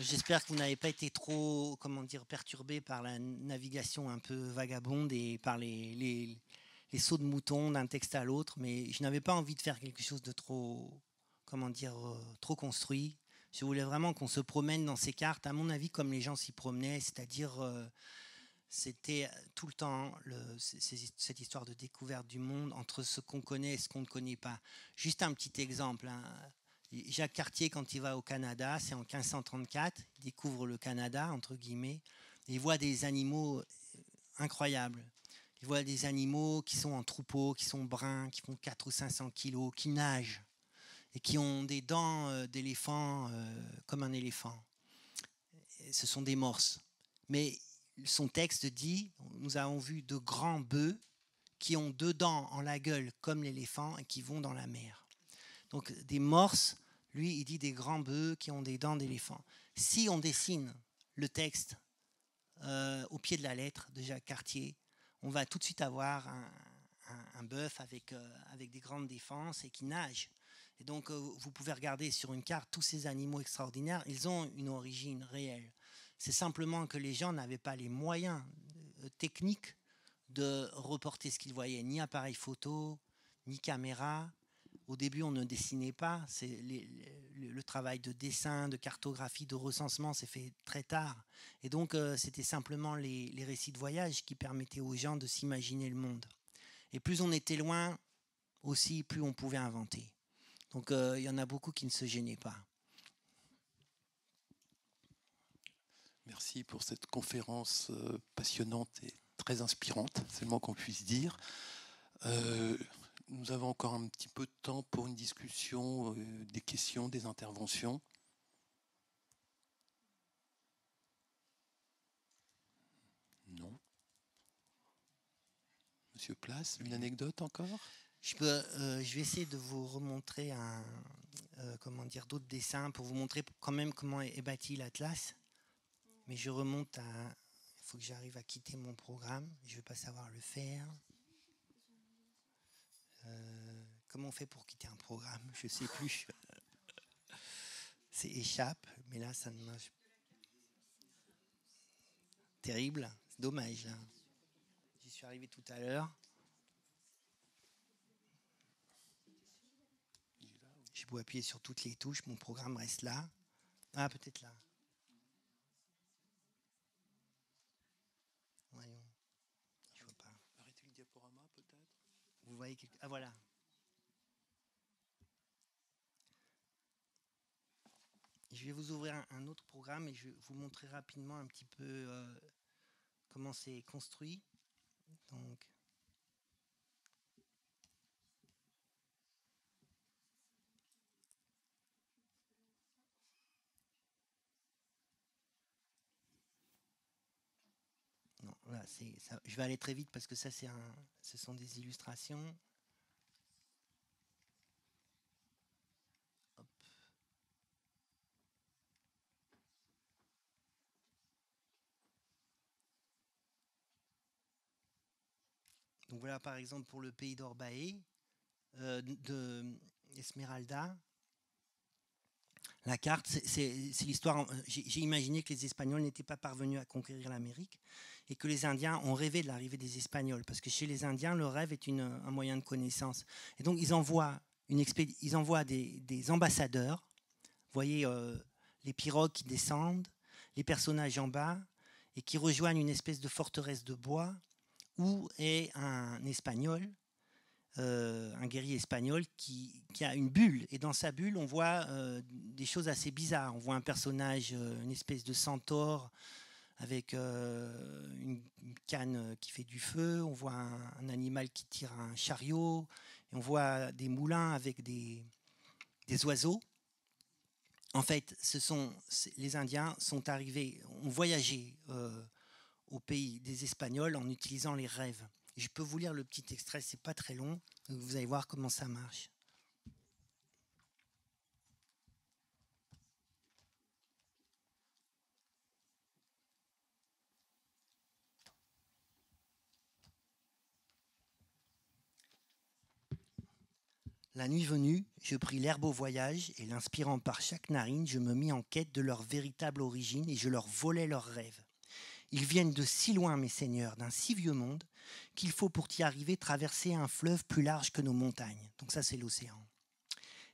J'espère que vous n'avez pas été trop, comment dire, perturbé par la navigation un peu vagabonde et par les, sauts de mouton d'un texte à l'autre. Mais je n'avais pas envie de faire quelque chose de trop, comment dire, euh, trop construit. Je voulais vraiment qu'on se promène dans ces cartes, à mon avis, comme les gens s'y promenaient, c'est-à-dire euh, c'était euh, tout le temps cette histoire de découverte du monde entre ce qu'on connaît et ce qu'on ne connaît pas. Juste un petit exemple. Hein. Jacques Cartier, quand il va au Canada, c'est en 1534, il découvre le Canada, entre guillemets, et il voit des animaux euh, incroyables. Il voit des animaux qui sont en troupeau, qui sont bruns, qui font 400 ou 500 kilos, qui nagent et qui ont des dents euh, d'éléphant euh, comme un éléphant. Ce sont des morses. Mais son texte dit, nous avons vu de grands bœufs qui ont deux dents en la gueule comme l'éléphant et qui vont dans la mer. Donc des morses, lui, il dit des grands bœufs qui ont des dents d'éléphant. Si on dessine le texte euh, au pied de la lettre de Jacques Cartier, on va tout de suite avoir un, bœuf avec, avec des grandes défenses et qui nage. Et donc, euh, vous pouvez regarder sur une carte tous ces animaux extraordinaires, ils ont une origine réelle. C'est simplement que les gens n'avaient pas les moyens euh, techniques de reporter ce qu'ils voyaient, ni appareil photo, ni caméra. Au début, on ne dessinait pas. le travail de dessin, de cartographie, de recensement s'est fait très tard. Et donc, euh, c'était simplement les, les récits de voyage qui permettaient aux gens de s'imaginer le monde. Et plus on était loin, aussi, plus on pouvait inventer. Donc euh, il y en a beaucoup qui ne se gênaient pas. Merci pour cette conférence euh, passionnante et très inspirante, c'est le moins qu'on puisse dire. Euh, nous avons encore un petit peu de temps pour une discussion, des questions, des interventions. Non. Monsieur Place, une anecdote encore je, peux, euh, je vais essayer de vous remontrer un, euh, comment dire, d'autres dessins pour vous montrer quand même comment est, bâti l'Atlas. Mais je remonte à... Il faut que j'arrive à quitter mon programme. Je ne vais pas savoir le faire. Euh, comment on fait pour quitter un programme Je ne sais plus. C'est échappe, mais là, ça ne marche Terrible. Dommage. Hein. J'y suis arrivé tout à l'heure. J'ai appuyer sur toutes les touches, mon programme reste là. Ah, peut-être là. Voyons. Je vois pas. Arrêtez le diaporama, peut-être. Vous voyez quelque... Ah, voilà. Je vais vous ouvrir un, autre programme et je vais vous montrer rapidement un petit peu euh, comment c'est construit. Donc, Je vais aller très vite parce que ça, c'est un, ce sont des illustrations. Donc voilà, par exemple, pour le pays d'Orbae, euh, de Esmeralda, la carte, c'est l'histoire. Euh, j'ai imaginé que les Espagnols n'étaient pas parvenus à conquérir l'Amérique et que les Indiens ont rêvé de l'arrivée des Espagnols, parce que chez les Indiens, le rêve est un moyen de connaissance. Et donc, ils envoient, une ils envoient des, des ambassadeurs, vous voyez euh, les pirogues qui descendent, les personnages en bas, et qui rejoignent une espèce de forteresse de bois où est un Espagnol, euh, un guerrier espagnol qui, qui, a une bulle. Et dans sa bulle, on voit euh, des choses assez bizarres. On voit un personnage, une espèce de centaure avec euh, une, canne qui fait du feu, on voit un, animal qui tire un chariot, et on voit des moulins avec des, des oiseaux. En fait, ce sont, les Indiens sont arrivés, ont voyagé euh, au pays des Espagnols en utilisant les rêves. Je peux vous lire le petit extrait, c'est pas très long, vous allez voir comment ça marche. La nuit venue, je pris l'herbe au voyage et l'inspirant par chaque narine, je me mis en quête de leur véritable origine et je leur volais leurs rêves. Ils viennent de si loin, mes seigneurs, d'un si vieux monde, qu'il faut pour y arriver traverser un fleuve plus large que nos montagnes. Donc ça c'est l'océan.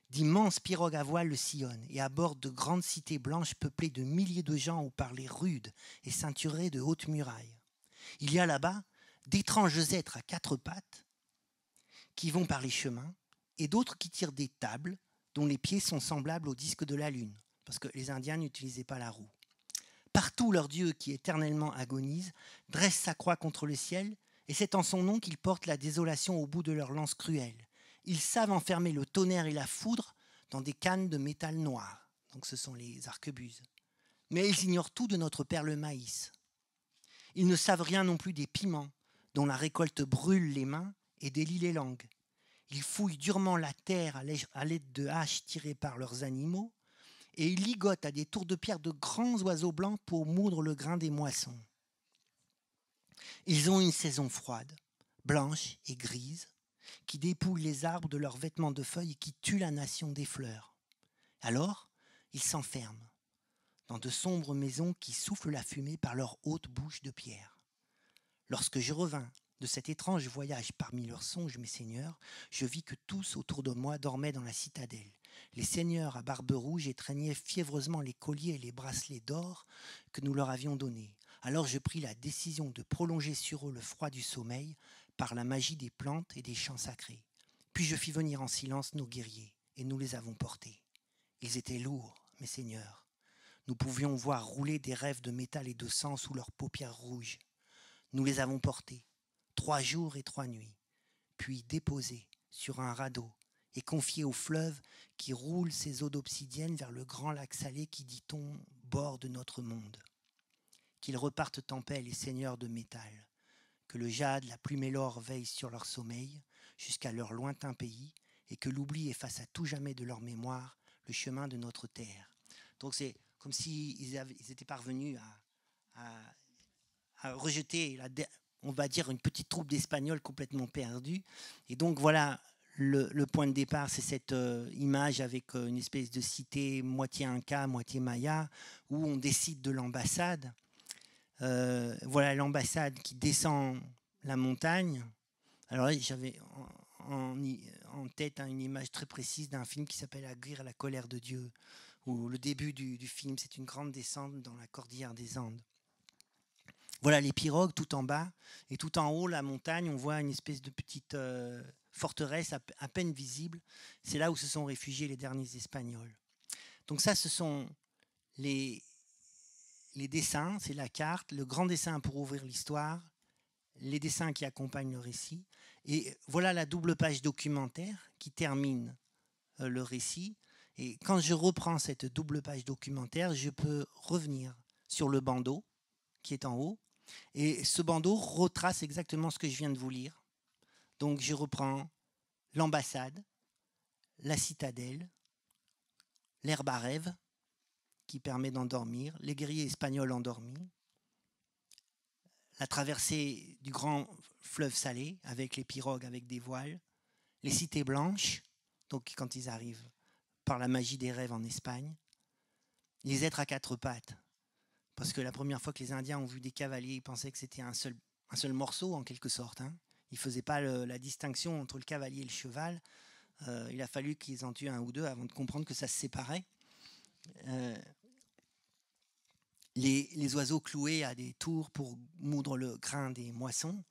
D'immenses pirogues à voile le sillonnent et abordent de grandes cités blanches peuplées de milliers de gens aux parlers rudes et ceinturées de hautes murailles. Il y a là-bas d'étranges êtres à quatre pattes qui vont par les chemins et d'autres qui tirent des tables dont les pieds sont semblables aux disques de la Lune, parce que les Indiens n'utilisaient pas la roue. Partout leur Dieu qui éternellement agonise dresse sa croix contre le ciel, et c'est en son nom qu'ils portent la désolation au bout de leur lance cruelle. Ils savent enfermer le tonnerre et la foudre dans des cannes de métal noir, donc ce sont les arquebuses. Mais ils ignorent tout de notre père le maïs. Ils ne savent rien non plus des piments, dont la récolte brûle les mains et délie les langues. Ils fouillent durement la terre à l'aide de haches tirées par leurs animaux et ils ligotent à des tours de pierre de grands oiseaux blancs pour moudre le grain des moissons. Ils ont une saison froide, blanche et grise, qui dépouille les arbres de leurs vêtements de feuilles et qui tue la nation des fleurs. Alors, ils s'enferment dans de sombres maisons qui soufflent la fumée par leurs hautes bouche de pierre. Lorsque je revins de cet étrange voyage parmi leurs songes, mes seigneurs, je vis que tous autour de moi dormaient dans la citadelle. Les seigneurs à barbe rouge étreignaient fiévreusement les colliers et les bracelets d'or que nous leur avions donnés. Alors je pris la décision de prolonger sur eux le froid du sommeil par la magie des plantes et des chants sacrés. Puis je fis venir en silence nos guerriers, et nous les avons portés. Ils étaient lourds, mes seigneurs. Nous pouvions voir rouler des rêves de métal et de sang sous leurs paupières rouges. Nous les avons portés, trois jours et trois nuits, puis déposés sur un radeau et confiés au fleuve qui roule ses eaux d'obsidienne vers le grand lac salé qui, dit-on, borde notre monde. Qu'ils repartent en paix les seigneurs de métal, que le jade, la plume et l'or veillent sur leur sommeil jusqu'à leur lointain pays, et que l'oubli efface à tout jamais de leur mémoire le chemin de notre terre. Donc c'est comme s'ils si ils étaient parvenus à, à rejeter la, on va dire, une petite troupe d'Espagnols complètement perdus. Et donc voilà, le, point de départ, c'est cette euh, image avec euh, une espèce de cité moitié inca, moitié maya, où on décide de l'ambassade. Euh, voilà l'ambassade qui descend la montagne. Alors j'avais en, tête hein, une image très précise d'un film qui s'appelle Aguirre la colère de Dieu, où le début du film, c'est une grande descente dans la cordillère des Andes. Voilà les pirogues tout en bas. Et tout en haut, la montagne, on voit une espèce de petite euh, forteresse à, peine visible. C'est là où se sont réfugiés les derniers Espagnols. Donc ça, ce sont les, les dessins, c'est la carte, le grand dessin pour ouvrir l'histoire, les dessins qui accompagnent le récit. Et voilà la double page documentaire qui termine euh, le récit. Et quand je reprends cette double page documentaire, je peux revenir sur le bandeau qui est en haut et ce bandeau retrace exactement ce que je viens de vous lire. Donc je reprends l'ambassade, la citadelle, l'herbe à rêve, qui permet d'endormir, les guerriers espagnols endormis, la traversée du grand fleuve salé avec les pirogues, avec des voiles, les cités blanches, donc quand ils arrivent par la magie des rêves en Espagne, les êtres à quatre pattes, parce que la première fois que les Indiens ont vu des cavaliers, ils pensaient que c'était un seul, un seul morceau, en quelque sorte. Hein. Ils ne faisaient pas la distinction entre le cavalier et le cheval. Euh, il a fallu qu'ils en tuent un ou deux avant de comprendre que ça se séparait. Euh, les, oiseaux cloués à des tours pour moudre le grain des moissons,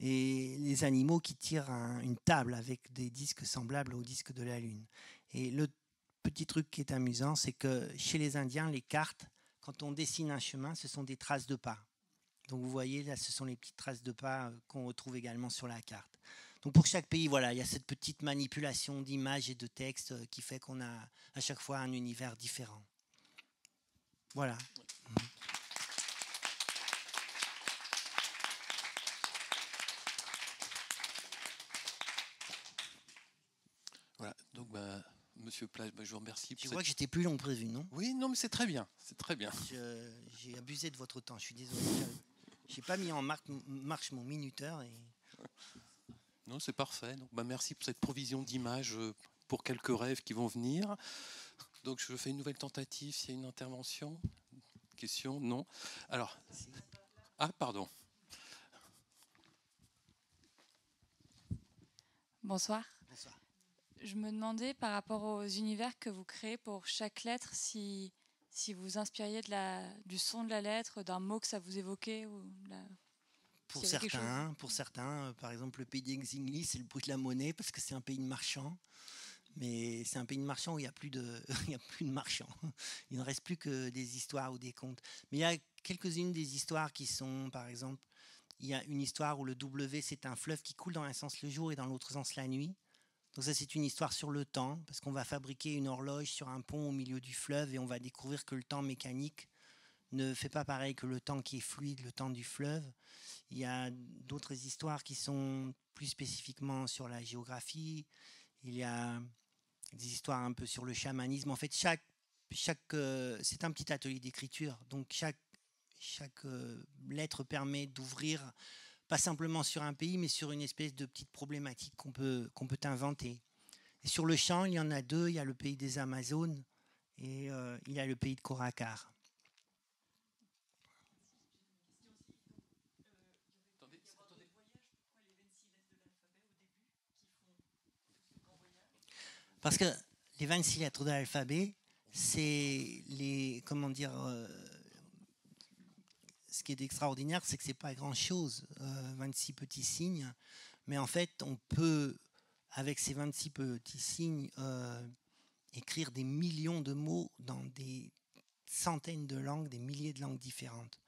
et les animaux qui tirent une table avec des disques semblables aux disques de la Lune. Et le petit truc qui est amusant, c'est que chez les Indiens, les cartes quand on dessine un chemin, ce sont des traces de pas. Donc vous voyez, là, ce sont les petites traces de pas euh, qu'on retrouve également sur la carte. Donc pour chaque pays, voilà, il y a cette petite manipulation d'images et de textes euh, qui fait qu'on a à chaque fois un univers différent. Voilà. Voilà, donc bah, Monsieur Plage, bah, je vous remercie. Tu vois que j'étais plus long prévu, non Oui, non, mais c'est très bien. C'est très bien. J'ai abusé de votre temps, je suis désolé. J'ai pas mis en marche mon minuteur. Non, c'est parfait. Donc, bah, merci pour cette provision d'images euh, pour quelques rêves qui vont venir. Donc, je fais une nouvelle tentative s'il y a une intervention. Question Non. Alors. Ah, pardon. Bonsoir je me demandais par rapport aux univers que vous créez pour chaque lettre, si, si vous inspiriez de la, du son de la lettre, d'un mot que ça vous évoquait ou Pour certains, pour euh, certains, par exemple, le pays Xingli c'est le bruit de la monnaie parce que c'est un pays de marchands. Mais c'est un pays de marchands où il n'y a, plus de, a plus de marchands. Il ne reste plus que des histoires ou des contes. Mais il y a quelques-unes des histoires qui sont, par exemple, il y a une histoire où le W, c'est un fleuve qui coule dans un sens le jour et dans l'autre sens la nuit. Donc ça, c'est une histoire sur le temps, parce qu'on va fabriquer une horloge sur un pont au milieu du fleuve et on va découvrir que le temps mécanique ne fait pas pareil que le temps qui est fluide, le temps du fleuve. Il y a d'autres histoires qui sont plus spécifiquement sur la géographie. Il y a des histoires un peu sur le chamanisme. En fait, chaque, chaque, euh, c'est un petit atelier d'écriture. Donc chaque, chaque euh, lettre permet d'ouvrir pas simplement sur un pays, mais sur une espèce de petite problématique qu'on peut, qu'on peut inventer. sur le champ, il y en a deux. Il y a le pays des Amazones et euh, il y a le pays de Coracar. Parce que les 26 lettres de l'alphabet, c'est les, comment dire, euh, ce qui est extraordinaire, c'est que c'est pas grand-chose, 26 euh, petits signes. Mais en fait, on peut, avec ces 26 petits signes, euh, écrire des millions de mots dans des centaines de langues, des milliers de langues différentes.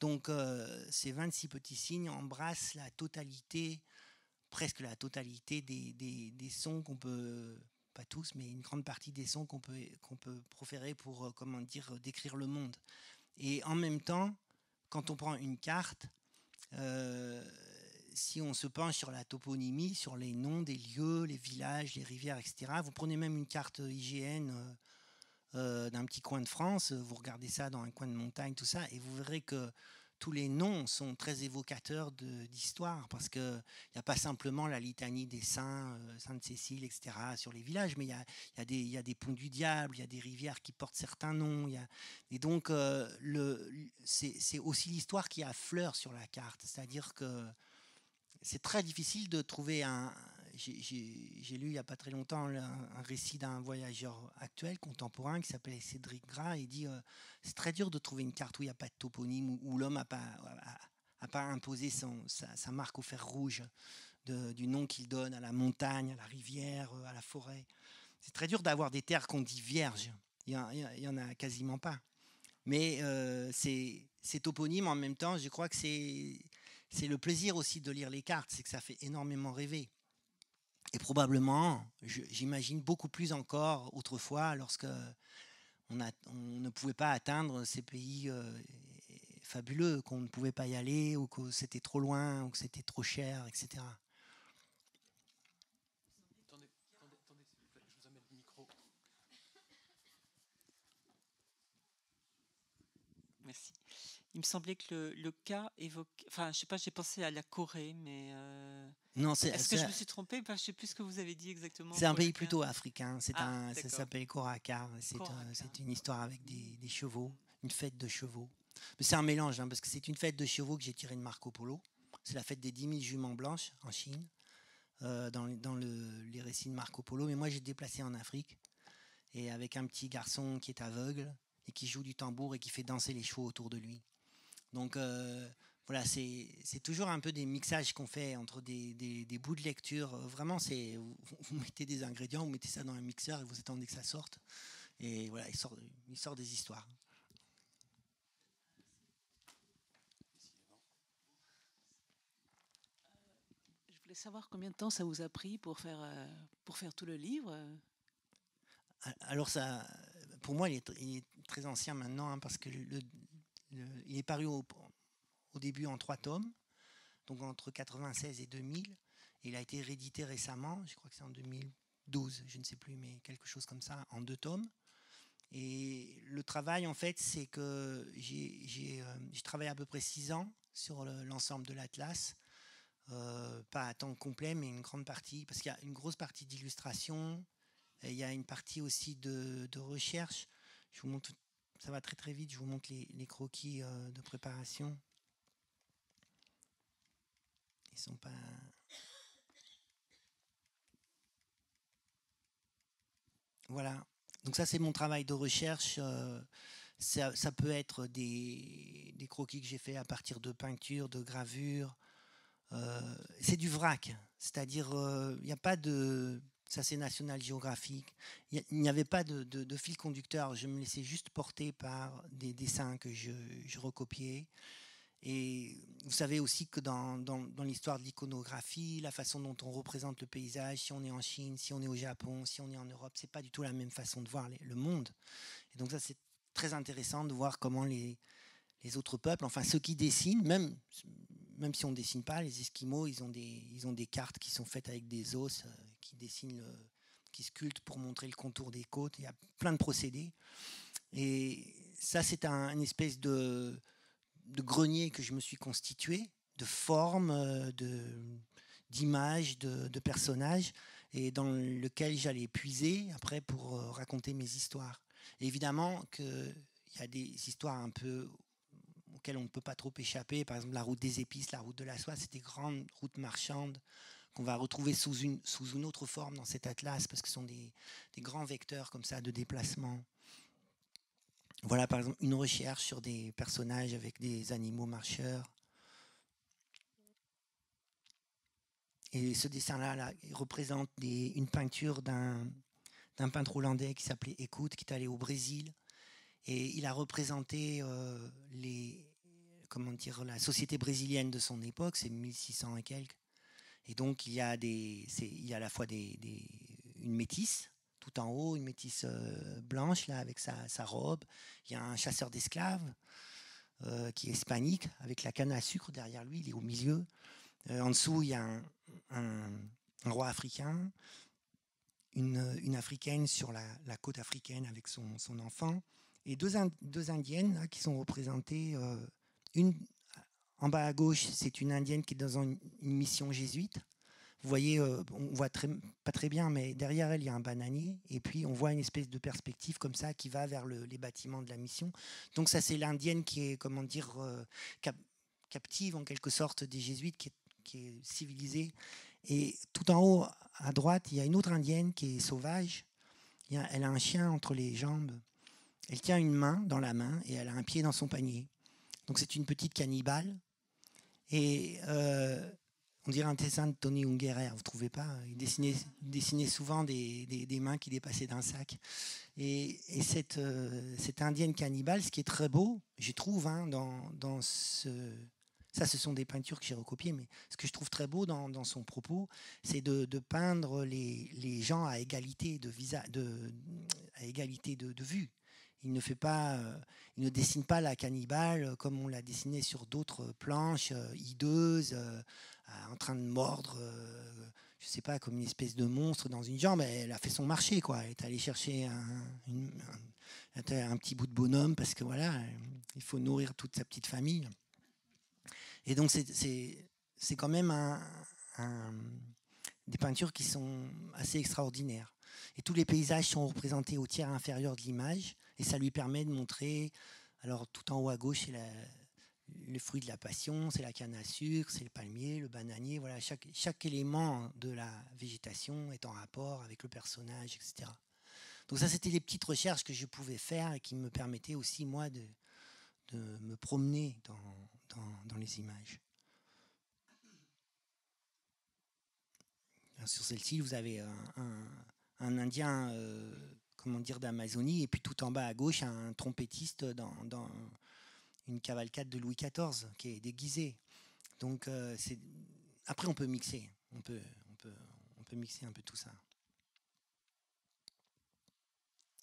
Donc euh, ces 26 petits signes embrassent la totalité, presque la totalité des, des sons qu'on peut, pas tous, mais une grande partie des sons qu'on peut, qu'on peut proférer pour, comment dire, décrire le monde. Et en même temps, quand on prend une carte, euh, si on se penche sur la toponymie, sur les noms des lieux, les villages, les rivières, etc., vous prenez même une carte IGN euh, euh, d'un petit coin de France, vous regardez ça dans un coin de montagne, tout ça, et vous verrez que tous les noms sont très évocateurs d'histoire, parce qu'il n'y a pas simplement la litanie des saints, euh, Sainte-Cécile, etc., sur les villages, mais il y a, des ponts du diable, il y a des rivières qui portent certains noms. et donc, euh, c'est aussi l'histoire qui affleure sur la carte, c'est-à-dire que c'est très difficile de trouver un, j'ai lu il n'y a pas très longtemps un, récit d'un voyageur actuel, contemporain, qui s'appelait Cédric Gras, Il dit euh, c'est très dur de trouver une carte où il n'y a pas de toponyme, où, l'homme n'a pas, imposé sa, marque au fer rouge du nom qu'il donne à la montagne, à la rivière, euh, à la forêt. C'est très dur d'avoir des terres qu'on dit vierges. Il n'y en, a quasiment pas. Mais euh, ces toponymes, en même temps, je crois que c'est le plaisir aussi de lire les cartes, c'est que ça fait énormément rêver. Et probablement, j'imagine beaucoup plus encore autrefois, lorsque on, ne pouvait pas atteindre ces pays euh, fabuleux, qu'on ne pouvait pas y aller, ou que c'était trop loin, ou que c'était trop cher, etc. Merci. Il me semblait que le, cas évoque Enfin, je sais pas, j'ai pensé à la Corée, mais. Euh, non, c'est. Est-ce que je me suis trompée Je ne sais plus ce que vous avez dit exactement. C'est un pays plutôt africain. C'est ah, un, ça s'appelle Korakar. C'est une histoire avec des, des, chevaux, une fête de chevaux. Mais c'est un mélange, hein, parce que c'est une fête de chevaux que j'ai tirée de Marco Polo. C'est la fête des 10 000 juments blanches en Chine, euh, dans, dans le, les récits de Marco Polo. Mais moi, j'ai déplacé en Afrique, et avec un petit garçon qui est aveugle et qui joue du tambour et qui fait danser les chevaux autour de lui. Donc, euh, voilà, c'est toujours un peu des mixages qu'on fait entre des, bouts de lecture. Euh, vraiment, c'est vous, mettez des ingrédients, vous mettez ça dans un mixeur et vous attendez que ça sorte. Et voilà, il sort, il sort des histoires. Je voulais savoir combien de temps ça vous a pris pour faire, euh, pour faire tout le livre. Alors ça, pour moi, il est, très ancien maintenant hein, parce que il est paru au, au début en trois tomes, donc entre 96 et 2000. il a été réédité récemment, je crois que c'est en 2012, je ne sais plus, mais quelque chose comme ça, en deux tomes. Et le travail, en fait, c'est que j'ai euh, travaillé à peu près six ans sur l'ensemble de l'Atlas. Euh, pas à temps complet, mais une grande partie, parce qu'il y a une grosse partie d'illustration, il y a une partie aussi de, recherche. Je vous montre, ça va très très vite, je vous montre les, croquis euh, de préparation. Ils sont pas. Voilà. Donc ça, c'est mon travail de recherche. Euh, ça, peut être des, croquis que j'ai fait à partir de peintures, de gravures. Euh, c'est du vrac. C'est-à-dire, il euh, n'y a pas de... Ça, c'est National géographique Il n'y avait pas de, fil conducteur. Je me laissais juste porter par des dessins que je, je recopiais. Et vous savez aussi que dans, l'histoire de l'iconographie, la façon dont on représente le paysage, si on est en Chine, si on est au Japon, si on est en Europe, c'est pas du tout la même façon de voir le monde. Et donc ça, c'est très intéressant de voir comment les, les autres peuples, enfin ceux qui dessinent, même, même si on ne dessine pas, les Esquimaux, ils ont, des, ils ont des cartes qui sont faites avec des os, euh, qui dessinent, le, qui sculptent pour montrer le contour des côtes. Il y a plein de procédés. Et ça, c'est un, une espèce de de greniers que je me suis constitué, de formes, euh, de, d'images, de, personnages, et dans lequel j'allais puiser après pour euh, raconter mes histoires. évidemment qu'il y a des histoires un peu auxquelles on ne peut pas trop échapper. Par exemple, la route des épices, la route de la soie, c'est des grandes routes marchandes qu'on va retrouver sous une, sous une autre forme dans cet atlas, parce que ce sont des, des grands vecteurs comme ça de déplacement voilà par exemple une recherche sur des personnages avec des animaux marcheurs. Et ce dessin-là représente une peinture d'un peintre hollandais qui s'appelait Écoute, qui est allé au Brésil. Et il a représenté euh, les, comment dire, la société brésilienne de son époque, c'est 1600 et quelques. Et donc il y a, des, il y a à la fois des, une métisse tout en haut, une métisse euh, blanche là avec sa, robe. Il y a un chasseur d'esclaves euh, qui est hispanique avec la canne à sucre derrière lui. Il est au milieu. Euh, en dessous, il y a un, roi africain, une, africaine sur la, côte africaine avec son, enfant et deux, indiennes qui sont représentées. en bas à gauche, c'est une indienne qui est dans une mission jésuite vous voyez, euh, on voit pas très bien, mais derrière elle, il y a un bananier. Et puis, on voit une espèce de perspective comme ça qui va vers les bâtiments de la mission. Donc, ça, c'est l'Indienne qui est, comment dire, euh, captive en quelque sorte des Jésuites, qui est, civilisée. Et tout en haut, à droite, il y a une autre Indienne qui est sauvage. Elle a un chien entre les jambes. Elle tient une main dans la main et elle a un pied dans son panier. Donc c'est une petite cannibale. Et euh, on dirait un dessin de Tony Ungerer, vous trouvez pas il dessinait, souvent des, mains qui dépassaient d'un sac. Et, cette, euh, cette, indienne cannibale, ce qui est très beau, je trouve, hein, dans, ce... Ça, ce sont des peintures que j'ai recopiées, mais ce que je trouve très beau dans, son propos, c'est de, peindre les, gens à égalité de, visa, de, à égalité de, vue. Il ne fait pas, euh, il ne dessine pas la cannibale comme on l'a dessinée sur d'autres planches euh, hideuses, en train de mordre, euh, je sais pas, comme une espèce de monstre dans une jambe. Elle a fait son marché, quoi. Elle est allée chercher un, petit bout de bonhomme parce que voilà, il faut nourrir toute sa petite famille. Et donc c'est quand même des peintures qui sont assez extraordinaires. Et tous les paysages sont représentés au tiers inférieur de l'image, et ça lui permet de montrer, alors tout en haut à gauche, c'est la, le fruit de la passion, c'est la canne à sucre, c'est le palmier, le bananier. Voilà, chaque, élément de la végétation est en rapport avec le personnage, etc. Donc ça, c'était les petites recherches que je pouvais faire et qui me permettaient aussi, moi, de, de me promener dans, les images. sur celle-ci, vous avez un, Indien, euh, comment dire, d'Amazonie, et puis tout en bas à gauche, un trompettiste dans une cavalcade de Louis XIV qui est déguisée. Donc euh, après on peut mixer, on peut, on peut, on peut mixer un peu tout ça.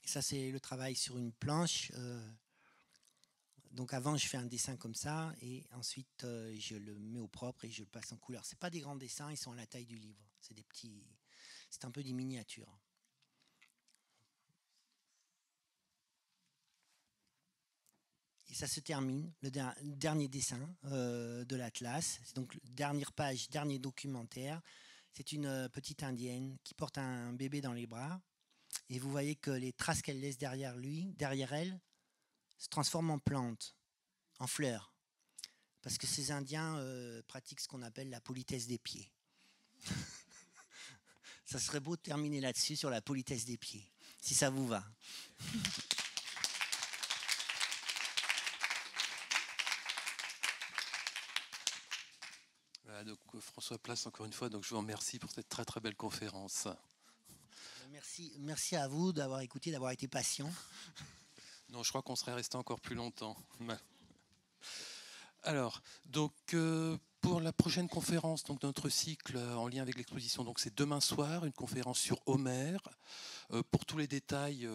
ça c'est le travail sur une planche. Euh, donc avant je fais un dessin comme ça et ensuite euh, je le mets au propre et je le passe en couleur. C'est pas des grands dessins, ils sont à la taille du livre. C'est des petits, c'est un peu des miniatures. et ça se termine, le dernier dessin euh, de l'Atlas. C'est donc dernière page, dernier documentaire. C'est une euh, petite indienne qui porte un bébé dans les bras. Et vous voyez que les traces qu'elle laisse derrière lui, derrière elle, se transforment en plantes, en fleurs. Parce que ces Indiens euh, pratiquent ce qu'on appelle la politesse des pieds. ça serait beau de terminer là-dessus sur la politesse des pieds, si ça vous va. Euh, François Place, encore une fois, donc je vous remercie pour cette très très belle conférence. Merci, merci à vous d'avoir écouté, d'avoir été patient. Non, je crois qu'on serait resté encore plus longtemps. Alors, donc euh, pour la prochaine conférence donc, de notre cycle en lien avec l'exposition, donc c'est demain soir, une conférence sur Homer. Euh, pour tous les détails,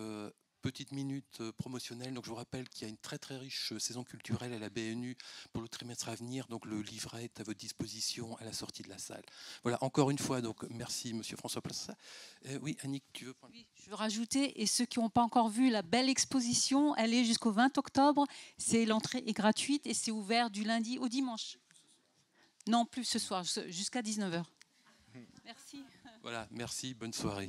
petite minute euh, promotionnelle. Donc, je vous rappelle qu'il y a une très très riche euh, saison culturelle à la BNU pour le trimestre à venir. Donc, le livret est à votre disposition à la sortie de la salle. Voilà, encore une fois, donc merci Monsieur François Plassa. Euh, oui, Annick, tu veux Je veux rajouter, et ceux qui n'ont pas encore vu la belle exposition, elle est jusqu'au 20 octobre. C'est l'entrée est gratuite et c'est ouvert du lundi au dimanche. Non, plus ce soir, jusqu'à 19h. Mmh. Merci. Voilà, merci, bonne soirée.